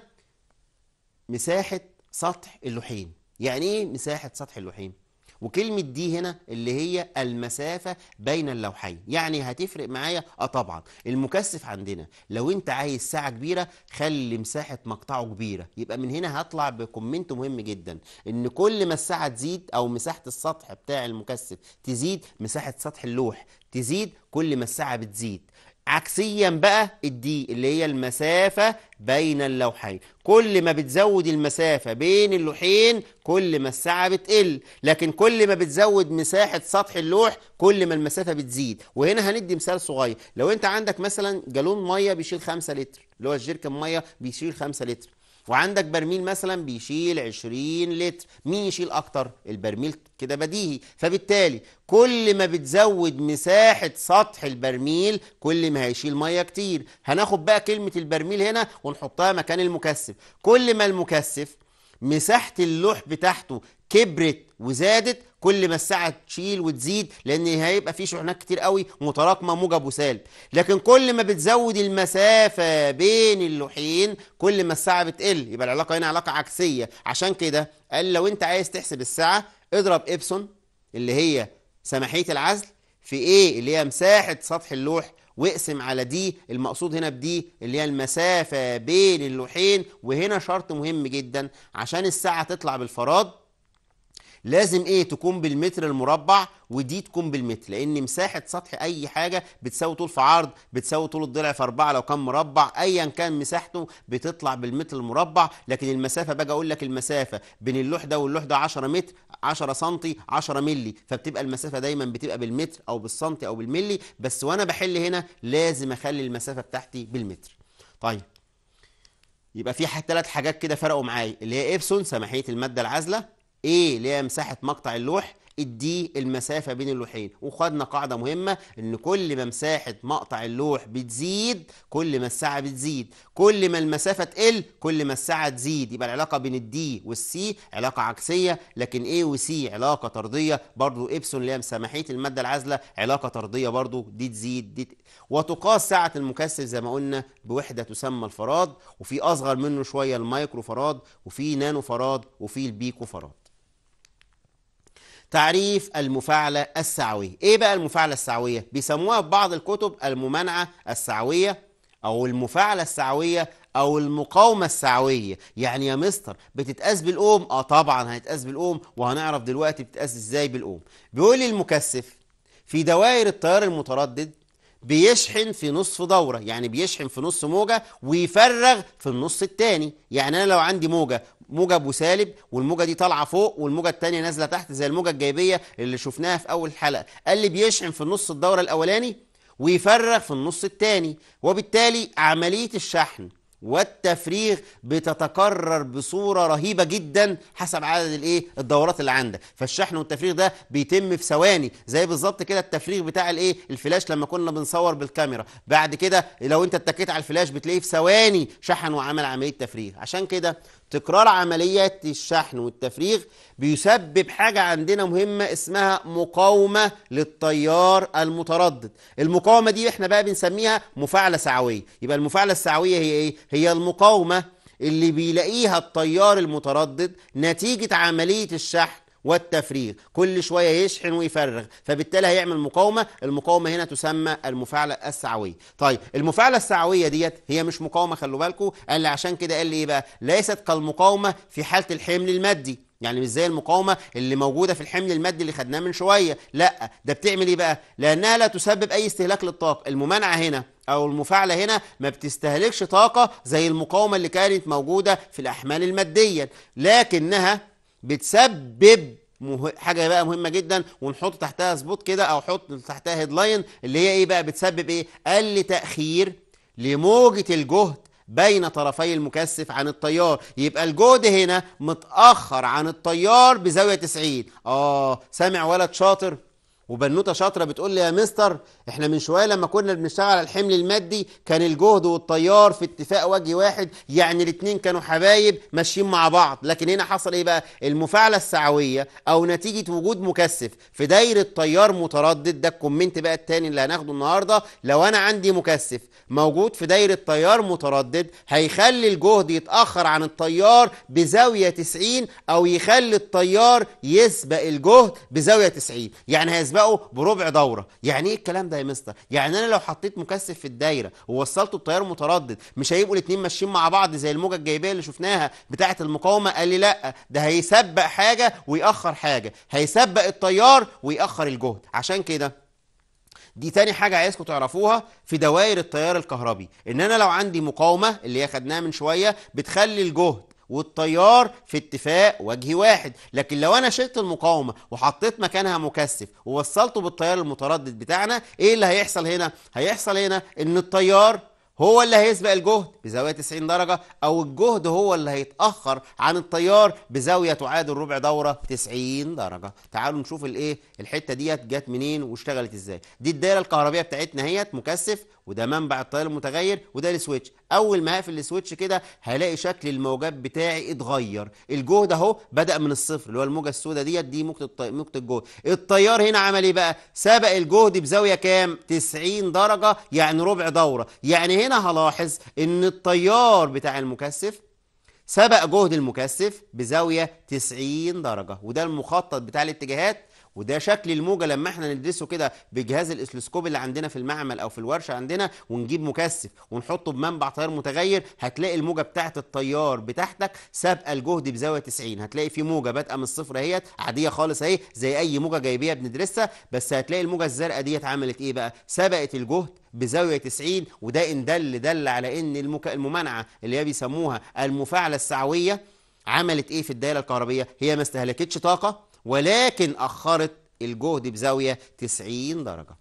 A: مساحه سطح اللوحين يعني ايه مساحه سطح اللوحين وكلمة دي هنا اللي هي المسافة بين اللوحين يعني هتفرق معايا اه طبعا المكثف عندنا لو انت عايز ساعة كبيرة خلي مساحة مقطعه كبيرة يبقى من هنا هطلع بكومنت مهم جدا ان كل ما الساعة تزيد او مساحة السطح بتاع المكثف تزيد مساحة سطح اللوح تزيد كل ما الساعة بتزيد عكسيا بقى الدي اللي هي المسافة بين اللوحين كل ما بتزود المسافة بين اللوحين كل ما السعة بتقل لكن كل ما بتزود مساحة سطح اللوح كل ما المسافة بتزيد وهنا هندي مثال صغير لو انت عندك مثلا جالون مية بيشيل 5 لتر اللي هو الجيركن مية بيشيل 5 لتر وعندك برميل مثلا بيشيل 20 لتر مين يشيل اكتر البرميل كده بديهي فبالتالي كل ما بتزود مساحة سطح البرميل كل ما هيشيل مية كتير هناخد بقى كلمة البرميل هنا ونحطها مكان المكثف كل ما المكثف مساحة اللوح بتاعته كبرت وزادت كل ما الساعة تشيل وتزيد لأن هيبقى في شحنات كتير قوي متراكمة موجب وسالب لكن كل ما بتزود المسافة بين اللوحين كل ما الساعة بتقل يبقى العلاقة هنا علاقة عكسية عشان كده قال لو أنت عايز تحسب الساعة اضرب إبسون اللي هي سماحية العزل في إيه اللي هي مساحة سطح اللوح واقسم على دي المقصود هنا بدي اللي هي المسافة بين اللوحين وهنا شرط مهم جدا عشان الساعة تطلع بالفراد لازم ايه تكون بالمتر المربع ودي تكون بالمتر لان مساحه سطح اي حاجه بتساوي طول في عرض بتساوي طول الضلع في اربعه لو كان مربع ايا كان مساحته بتطلع بالمتر المربع لكن المسافه باجي اقول لك المسافه بين اللوح ده واللوح ده 10 متر 10 سم 10 مللي فبتبقى المسافه دايما بتبقى بالمتر او بالسنتي او بالملي بس وانا بحل هنا لازم اخلي المسافه بتاعتي بالمتر طيب يبقى في ثلاث حاجات كده فرقوا معايا اللي هي ابسون سماحيه الماده العازله ايه اللي هي مساحه مقطع اللوح الدي المسافه بين اللوحين وخدنا قاعده مهمه ان كل ما مساحه مقطع اللوح بتزيد كل ما الساعه بتزيد كل ما المسافه تقل كل ما الساعه تزيد يبقى العلاقه بين الدي والسي علاقه عكسيه لكن ايه وسي علاقه طرديه برضو ابسون اللي هي مسامحيه الماده العازله علاقه طرديه برضو دي تزيد دي تقل. وتقاس ساعه المكثف زي ما قلنا بوحده تسمى الفراد وفي اصغر منه شويه المايكرو فراد وفي نانو فراد وفي البيكو فراد تعريف المفاعلة السعوية ايه بقى المفاعلة السعوية؟ بيسموها في بعض الكتب الممانعة السعوية او المفاعلة السعوية او المقاومة السعوية يعني يا مستر بتتقاس بالأوم؟ اه طبعا هيتقاس بالأوم وهنعرف دلوقتي بتتقاس ازاي بالأوم بيقول لي المكثف في دوائر التيار المتردد بيشحن في نصف دورة يعني بيشحن في نص موجة ويفرغ في النص التاني يعني أنا لو عندي موجة موجب وسالب والموجه دي طالعه فوق والموجه الثانيه نازله تحت زي الموجه الجايبيه اللي شفناها في اول حلقه قال لي بيشحن في النص الدوره الاولاني ويفرغ في النص الثاني وبالتالي عمليه الشحن والتفريغ بتتكرر بصوره رهيبه جدا حسب عدد الايه الدورات اللي عندك فالشحن والتفريغ ده بيتم في ثواني زي بالظبط كده التفريغ بتاع الايه الفلاش لما كنا بنصور بالكاميرا بعد كده لو انت اتكيت على الفلاش بتلاقيه في ثواني شحن وعمل عمليه تفريغ عشان كده تكرار عمليات الشحن والتفريغ بيسبب حاجة عندنا مهمة اسمها مقاومة للتيار المتردد المقاومة دي احنا بقى بنسميها مفاعلة سعوية يبقى المفاعلة السعوية هي ايه؟ هي المقاومة اللي بيلاقيها التيار المتردد نتيجة عملية الشحن والتفريغ كل شويه يشحن ويفرغ فبالتالي هيعمل مقاومه المقاومه هنا تسمى المفاعله السعويه طيب المفاعله السعويه ديت هي مش مقاومه خلوا بالكم قال لي عشان كده قال لي ايه بقى ليست كالمقاومه في حاله الحمل المادي يعني مش زي المقاومه اللي موجوده في الحمل المادي اللي خدناه من شويه لا ده بتعمل ايه بقى لانها لا تسبب اي استهلاك للطاقه الممانعه هنا او المفاعله هنا ما بتستهلكش طاقه زي المقاومه اللي كانت موجوده في الاحمال الماديه لكنها بتسبب مه... حاجه بقى مهمه جدا ونحط تحتها سبوت كده او حط تحتها هيدلاين اللي هي ايه بقى بتسبب ايه قل تاخير لموجه الجهد بين طرفي المكثف عن التيار يبقى الجهد هنا متاخر عن التيار بزاويه 90 اه سامع ولد شاطر وبنوته شاطره بتقول لي يا مستر احنا من شويه لما كنا بنشتغل على الحمل المادي كان الجهد والتيار في اتفاق وجه واحد يعني الاثنين كانوا حبايب ماشيين مع بعض لكن هنا حصل ايه بقى المفاعله السعويه او نتيجه وجود مكثف في دايره تيار متردد ده الكومنت بقى الثاني اللي هناخده النهارده لو انا عندي مكثف موجود في دايره تيار متردد هيخلي الجهد يتاخر عن التيار بزاويه 90 او يخلي التيار يسبق الجهد بزاويه 90 يعني هيز هيسبقه بربع دوره يعني ايه الكلام ده يا مستر يعني انا لو حطيت مكثف في الدايره ووصلته التيار متردد مش هيبقوا الاثنين ماشيين مع بعض زي الموجه الجايبيه اللي شفناها بتاعه المقاومه قال لي لا ده هيسبق حاجه ويأخر حاجه هيسبق التيار ويأخر الجهد عشان كده دي تاني حاجة عايزكم تعرفوها في دوائر التيار الكهربي ان انا لو عندي مقاومة اللي هي خدناها من شوية بتخلي الجهد والتيار في اتفاق وجهي واحد لكن لو انا شلت المقاومه وحطيت مكانها مكثف ووصلته بالتيار المتردد بتاعنا ايه اللي هيحصل هنا هيحصل هنا ان التيار هو اللي هيسبق الجهد بزاوية 90 درجة أو الجهد هو اللي هيتأخر عن الطيار بزاوية تعادل ربع دورة 90 درجة تعالوا نشوف الايه الحتة ديت جت منين واشتغلت ازاي دي الدائرة الكهربية بتاعتنا هيت مكثف وده منبع التيار المتغير وده السويتش اول ما هقفل السويتش كده هلاقي شكل الموجات بتاعي اتغير الجهد اهو بدا من الصفر اللي هو الموجه السوداء ديت دي نقطه الطي... نقطه الجهد التيار هنا عمل ايه بقى سبق الجهد بزاويه كام 90 درجه يعني ربع دوره يعني هنا هلاحظ ان التيار بتاع المكثف سبق جهد المكثف بزاويه 90 درجه وده المخطط بتاع الاتجاهات وده شكل الموجه لما احنا ندرسه كده بجهاز الاسلسكوب اللي عندنا في المعمل او في الورشه عندنا ونجيب مكثف ونحطه بمنبع تيار متغير هتلاقي الموجه بتاعه التيار بتاعتك سابقه الجهد بزاويه 90 هتلاقي في موجه بادئه من الصفر اهيت عاديه خالص اهي زي اي موجه جايبيه بندرسها بس هتلاقي الموجه الزرقاء ديت عملت ايه بقى سبقت الجهد بزاويه 90 وده ان دل دل على ان المك... الممانعه اللي هي بيسموها المفاعله السعويه عملت ايه في الدايره الكهربيه هي ما استهلكتش طاقه ولكن أخرت الجهد بزاوية 90 درجة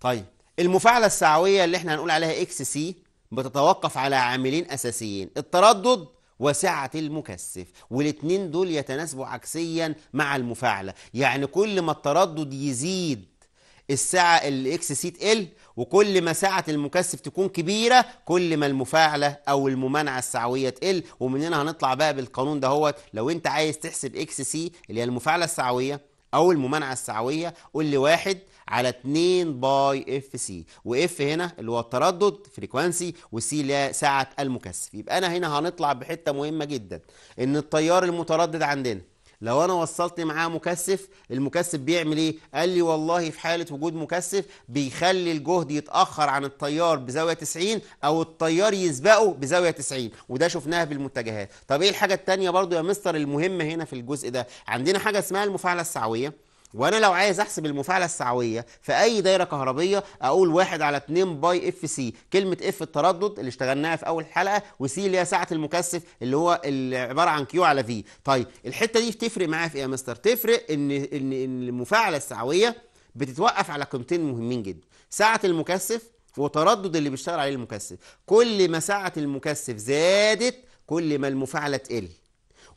A: طيب المفاعلة السعوية اللي احنا هنقول عليها اكس سي بتتوقف على عاملين أساسيين التردد وسعة المكثف والاتنين دول يتناسبوا عكسيا مع المفاعلة يعني كل ما التردد يزيد السعة الاكس سي تقل وكل ما سعة المكثف تكون كبيرة كل ما المفاعلة أو الممانعة السعوية تقل ومن هنا هنطلع بقى بالقانون دهوت لو أنت عايز تحسب إكس سي اللي هي المفاعلة السعوية أو الممانعة السعوية قول لي واحد على 2 باي اف سي واف هنا اللي هو التردد فريكوانسي وسي اللي هي ساعه المكثف يبقى انا هنا هنطلع بحته مهمه جدا ان التيار المتردد عندنا لو انا وصلت معاه مكثف المكثف بيعمل ايه قال لي والله في حاله وجود مكثف بيخلي الجهد يتاخر عن التيار بزاويه 90 او التيار يسبقه بزاويه 90 وده شفناها في المتجهات طب ايه الحاجه الثانيه برضو يا مستر المهمه هنا في الجزء ده عندنا حاجه اسمها المفاعله السعويه وانا لو عايز احسب المفاعله السعويه في اي دايره كهربيه اقول واحد على 2 باي اف سي كلمه اف التردد اللي اشتغلناها في اول حلقه وسي اللي هي ساعه المكثف اللي هو اللي عباره عن كيو على في طيب الحته دي بتفرق معايا في ايه يا مستر تفرق ان ان المفاعله السعويه بتتوقف على قيمتين مهمين جدا ساعه المكثف وتردد اللي بيشتغل عليه المكثف كل ما ساعه المكثف زادت كل ما المفاعله تقل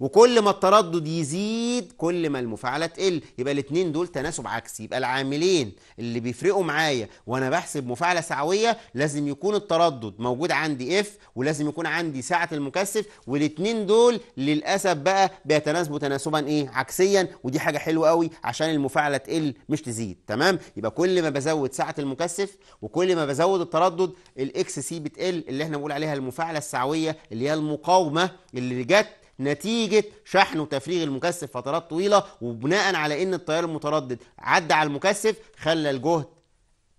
A: وكل ما التردد يزيد كل ما المفاعله تقل يبقى الاثنين دول تناسب عكسي يبقى العاملين اللي بيفرقوا معايا وانا بحسب مفاعله سعويه لازم يكون التردد موجود عندي اف ولازم يكون عندي سعه المكثف والاثنين دول للاسف بقى بيتناسبوا تناسبا ايه عكسيا ودي حاجه حلوه قوي عشان المفاعله تقل مش تزيد تمام يبقى كل ما بزود سعه المكثف وكل ما بزود التردد الاكس سي بتقل اللي احنا بنقول عليها المفاعله السعويه اللي هي المقاومه اللي جت نتيجة شحن وتفريغ المكثف فترات طويلة وبناء على ان التيار المتردد عدى على المكثف خلى الجهد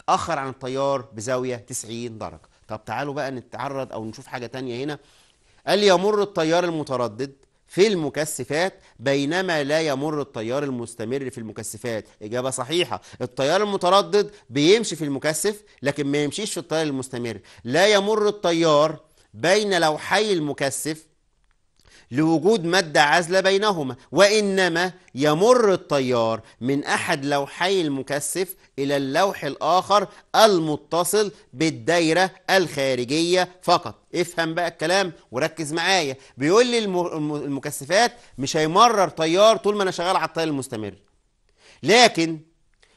A: اخر عن التيار بزاوية 90 درجة طب تعالوا بقى نتعرض او نشوف حاجة تانية هنا قال يمر التيار المتردد في المكثفات بينما لا يمر التيار المستمر في المكثفات إجابة صحيحة التيار المتردد بيمشي في المكثف لكن ما يمشيش في التيار المستمر لا يمر التيار بين لوحي المكثف لوجود مادة عازلة بينهما وإنما يمر التيار من أحد لوحي المكثف إلى اللوح الآخر المتصل بالدايرة الخارجية فقط افهم بقى الكلام وركز معايا بيقول لي المكثفات مش هيمرر تيار طول ما أنا شغال على التيار المستمر لكن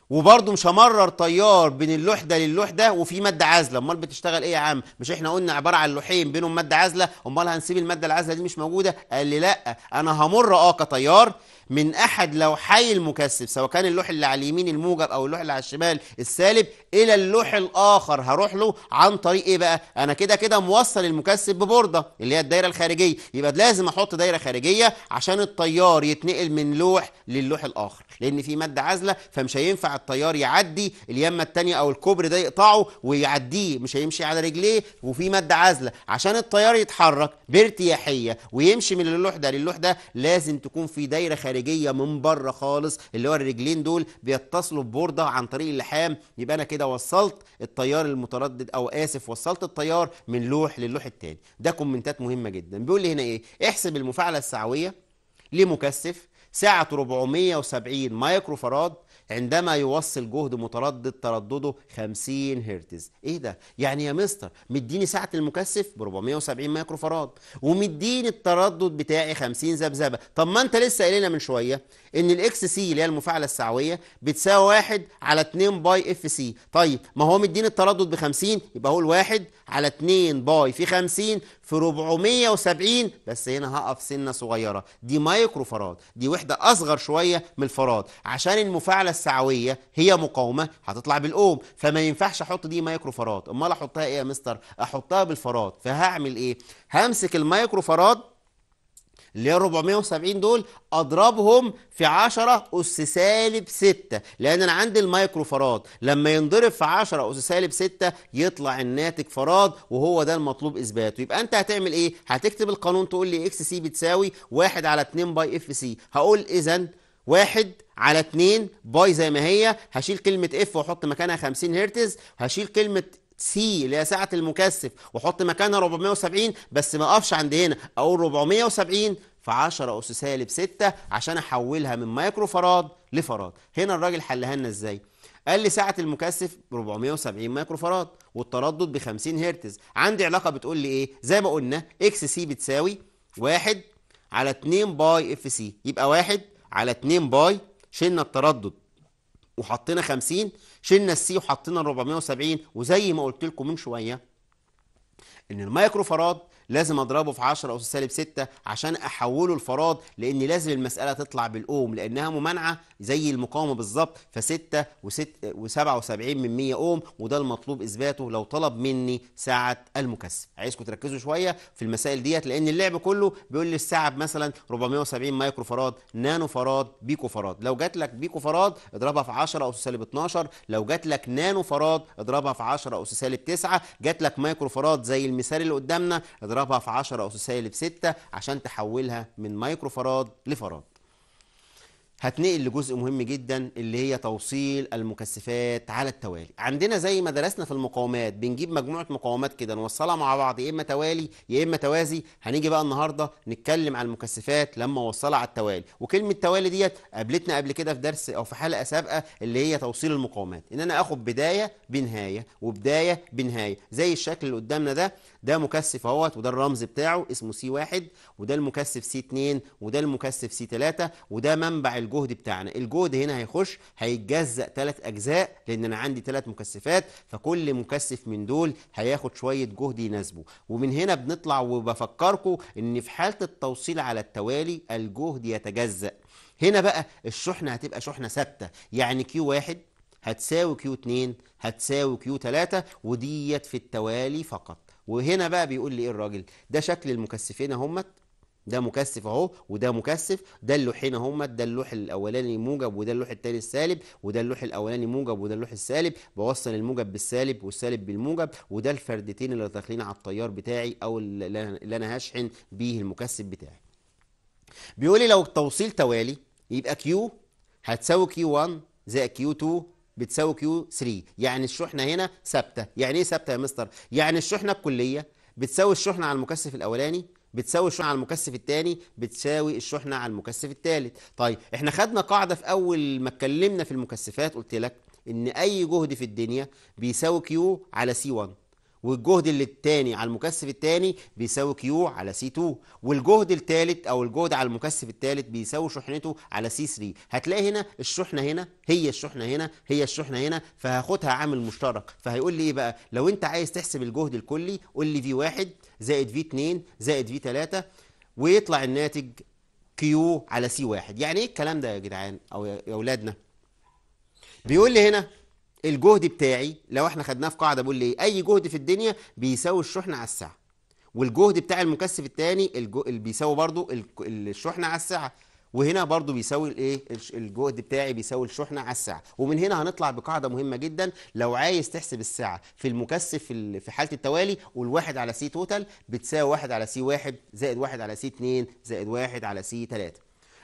A: وبرضه مش همرر طيار بين اللوح ده للوح ده وفي ماده عازله امال بتشتغل ايه يا عم مش احنا قلنا عباره عن لوحين بينهم ماده عازله امال هنسيب الماده العازله دي مش موجوده قال لي لا انا همر اه كطيار من احد لوحي المكثف سواء كان اللوح اللي على اليمين الموجب او اللوح اللي على الشمال السالب الى اللوح الاخر هروح له عن طريق ايه بقى انا كده كده موصل المكثف ببورده اللي هي الدايره الخارجيه يبقى لازم احط دايره خارجيه عشان التيار يتنقل من لوح للوح الاخر لان في ماده عازله فمش هينفع التيار يعدي اليمه الثانيه او الكوبري ده يقطعه ويعديه مش هيمشي على رجليه وفي ماده عازله عشان التيار يتحرك بارتياحيه ويمشي من اللوح ده للوح ده لازم تكون في دايره خارجيه خارجيه من بره خالص اللي هو الرجلين دول بيتصلوا ببورده عن طريق اللحام يبقى انا كده وصلت التيار المتردد او اسف وصلت التيار من لوح للوح التاني ده كومنتات مهمه جدا بيقول لي هنا ايه احسب المفاعله السعويه لمكثف سعه 470 مايكرو فراد عندما يوصل جهد متردد تردده 50 هرتز ايه ده يعني يا مستر مديني ساعه المكثف ب 470 مايكرو فراد ومديني التردد بتاعي 50 ذبذبه طب ما انت لسه قايلنا من شويه ان الاكس سي اللي هي المفاعله السعويه بتساوي 1 على 2 باي اف سي طيب ما هو مديني التردد ب 50 يبقى اقول 1 على 2 باي في 50 في 470 بس هنا هقف سنه صغيره دي مايكرو فراد دي وحده اصغر شويه من الفراد عشان المفاعله السعويه هي مقاومه هتطلع بالاوم فما ينفعش احط دي مايكرو فراد امال احطها ايه يا مستر احطها بالفراد فهعمل ايه همسك المايكرو فراد اللي هي 470 دول اضربهم في 10 اس سالب 6 لان انا عندي المايكرو فراد لما ينضرب في 10 اس سالب 6 يطلع الناتج فراد وهو ده المطلوب اثباته يبقى انت هتعمل ايه هتكتب القانون تقول لي اكس سي بتساوي 1 على 2 باي اف سي هقول اذا 1 على 2 باي زي ما هي هشيل كلمه اف واحط مكانها 50 هرتز هشيل كلمه سي اللي هي سعه المكثف واحط مكانها 470 بس ما اقفش عند هنا اقول 470 في 10 اس سالب 6 عشان احولها من مايكرو فراد لفراد هنا الراجل حلها لنا ازاي قال لي سعه المكثف 470 مايكرو فراد والتردد ب 50 هرتز عندي علاقه بتقول لي ايه زي ما قلنا اكس سي بتساوي 1 على 2 باي اف سي يبقى 1 على 2 باي شلنا التردد وحطينا 50 شلنا السي وحطينا ال 470 وزي ما قلت لكم من شويه ان فراد لازم أضربه في 10 أس سالب 6 عشان أحوله لفراد لأن لازم المسألة تطلع بالأوم لأنها ممانعة زي المقاومة بالظبط ف6 و77 من 100 أوم وده المطلوب إثباته لو طلب مني ساعة المكثف عايزكم تركزوا شوية في المسائل ديت لأن اللعب كله بيقول لي الساعة مثلا 470 مايكرو فراد نانو فراد بيكو فراد لو جات لك بيكو فراد اضربها في 10 أس سالب 12 لو جات لك نانو فراد اضربها في 10 أس سالب 9 جات لك مايكرو فراد زي المثال اللي قدامنا اضربها اضربها في 10 أساسية اللي 6 عشان تحولها من مايكرو فراد لفراد هتنقل لجزء مهم جدا اللي هي توصيل المكثفات على التوالي عندنا زي ما درسنا في المقاومات بنجيب مجموعه مقاومات كده نوصلها مع بعض يا اما توالي يا اما توازي هنيجي بقى النهارده نتكلم عن المكثفات لما اوصلها على التوالي وكلمه توالي ديت قابلتنا قبل كده في درس او في حلقه سابقه اللي هي توصيل المقاومات ان انا اخد بدايه بنهايه وبدايه بنهايه زي الشكل اللي قدامنا ده ده مكثف اهوت وده الرمز بتاعه اسمه سي 1 وده المكثف سي 2 وده المكثف سي 3 وده منبع الجهد بتاعنا الجهد هنا هيخش هيتجزأ ثلاث أجزاء لأن أنا عندي ثلاث مكثفات فكل مكثف من دول هياخد شوية جهد يناسبه ومن هنا بنطلع وبفكركم إن في حالة التوصيل على التوالي الجهد يتجزأ هنا بقى الشحنة هتبقى شحنة ثابتة يعني كيو واحد هتساوي كيو 2 هتساوي كيو 3 وديت في التوالي فقط وهنا بقى بيقول لي ايه الراجل ده شكل المكثفين اهمت ده مكثف اهو وده مكثف ده اللوحين هما ده اللوح الاولاني موجب وده اللوح الثاني السالب وده اللوح الاولاني موجب وده اللوح السالب بوصل الموجب بالسالب والسالب بالموجب وده الفردتين اللي داخلين على التيار بتاعي او اللي انا هشحن بيه المكثف بتاعي بيقول لي لو التوصيل توالي يبقى كيو هتساوي كيو 1 زايد كيو Q2 بتساوي كيو 3 يعني الشحنه هنا ثابته يعني ايه ثابته يا مستر يعني الشحنه الكليه بتساوي الشحنه على المكثف الاولاني بتساوي الشحنه على المكثف الثاني بتساوي الشحنه على المكثف الثالث طيب احنا خدنا قاعده في اول ما اتكلمنا في المكثفات قلت لك ان اي جهد في الدنيا بيساوي كيو على سي 1 والجهد اللي التاني على المكثف التاني بيساوي كيو على سي 2 والجهد التالت او الجهد على المكثف التالت بيساوي شحنته على سي 3 هتلاقي هنا الشحنه هنا هي الشحنه هنا هي الشحنه هنا فهاخدها عامل مشترك فهيقول لي ايه بقى لو انت عايز تحسب الجهد الكلي قول لي في 1 زائد في 2 زائد في 3 ويطلع الناتج كيو على سي 1 يعني ايه الكلام ده يا جدعان او يا اولادنا بيقول لي هنا الجهد بتاعي لو احنا خدناه في قاعده بقول ايه اي جهد في الدنيا بيساوي الشحنه على الساعه والجهد بتاع المكثف الثاني الجو... بيساوي برضو الشحنه على الساعه وهنا برضو بيساوي الايه الجهد بتاعي بيساوي الشحنه على الساعه ومن هنا هنطلع بقاعده مهمه جدا لو عايز تحسب الساعه في المكثف في حاله التوالي والواحد على سي توتال بتساوي واحد على سي واحد زائد واحد على سي اتنين زائد واحد على سي تلاته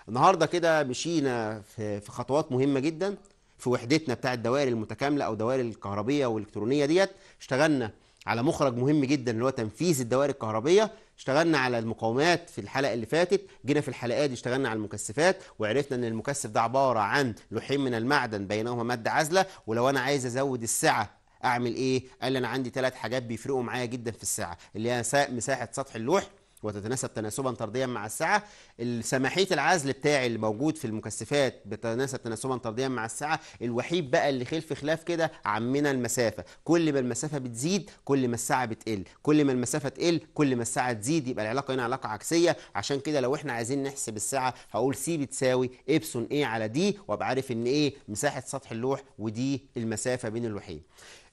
A: النهارده كده مشينا في خطوات مهمه جدا في وحدتنا بتاعه الدوائر المتكامله او دوائر الكهربيه والالكترونيه ديت اشتغلنا على مخرج مهم جدا اللي هو تنفيذ الدوائر الكهربيه اشتغلنا على المقاومات في الحلقه اللي فاتت جينا في الحلقات دي اشتغلنا على المكثفات وعرفنا ان المكثف ده عباره عن لوحين من المعدن بينهما ماده عازله ولو انا عايز ازود السعه اعمل ايه قال لي انا عندي ثلاث حاجات بيفرقوا معايا جدا في السعه اللي هي مساحه سطح اللوح وتتناسب تناسبا طرديا مع الساعه السماحية العزل بتاعي اللي موجود في المكثفات بتناسب تناسبا طرديا مع الساعه الوحيد بقى اللي خلف خلاف كده عمنا المسافه كل ما المسافه بتزيد كل ما الساعه بتقل كل ما المسافه تقل كل ما الساعه تزيد يبقى العلاقه هنا علاقه عكسيه عشان كده لو احنا عايزين نحسب الساعه هقول سي بتساوي ابسون ايه على دي وابقى عارف ان ايه مساحه سطح اللوح ودي المسافه بين الوحيد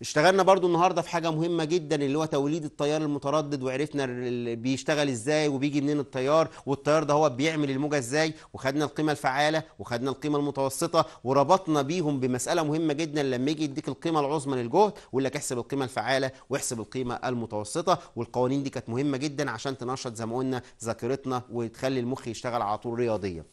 A: اشتغلنا برضو النهارده في حاجه مهمه جدا اللي هو توليد التيار المتردد وعرفنا بيشتغل ازاي وبيجي منين التيار والتيار ده هو بيعمل الموجه ازاي وخدنا القيمه الفعاله وخدنا القيمه المتوسطه وربطنا بيهم بمساله مهمه جدا لما يجي يديك القيمه العظمى للجهد ويقول لك احسب القيمه الفعاله واحسب القيمه المتوسطه والقوانين دي كانت مهمه جدا عشان تنشط زي ما قلنا ذاكرتنا وتخلي المخ يشتغل على طول رياضيا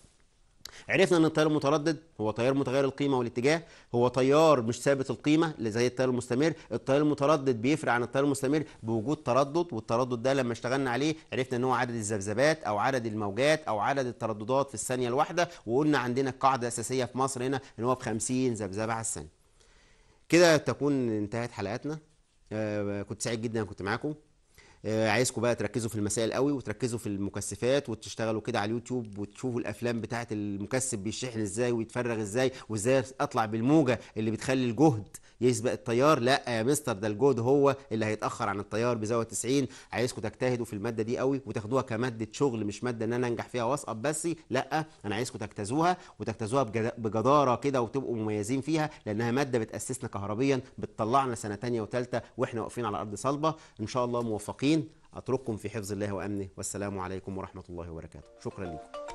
A: عرفنا ان التيار المتردد هو تيار متغير القيمه والاتجاه هو تيار مش ثابت القيمه اللي زي التيار المستمر التيار المتردد بيفرق عن التيار المستمر بوجود تردد والتردد ده لما اشتغلنا عليه عرفنا ان هو عدد الذبذبات او عدد الموجات او عدد الترددات في الثانيه الواحده وقلنا عندنا القاعده الاساسيه في مصر هنا ان هو ب 50 ذبذبه على الثانيه كده تكون انتهت حلقتنا آه، كنت سعيد جدا كنت معاكم آه، عايزكم بقى تركزوا في المسائل قوي وتركزوا في المكثفات وتشتغلوا كده على اليوتيوب وتشوفوا الافلام بتاعت المكثف بيشحن ازاي ويتفرغ ازاي وازاي اطلع بالموجه اللي بتخلي الجهد يسبق التيار لا يا مستر ده الجهد هو اللي هيتاخر عن التيار بزاويه 90 عايزكم تجتهدوا في الماده دي قوي وتاخدوها كماده شغل مش ماده ان انا انجح فيها واسقط بس لا انا عايزكم تجتازوها وتجتازوها بجداره كده وتبقوا مميزين فيها لانها ماده بتاسسنا كهربيا بتطلعنا سنه ثانيه وثالثه واحنا واقفين على ارض صلبه ان شاء الله موفقين اترككم في حفظ الله وامنه والسلام عليكم ورحمه الله وبركاته شكرا لكم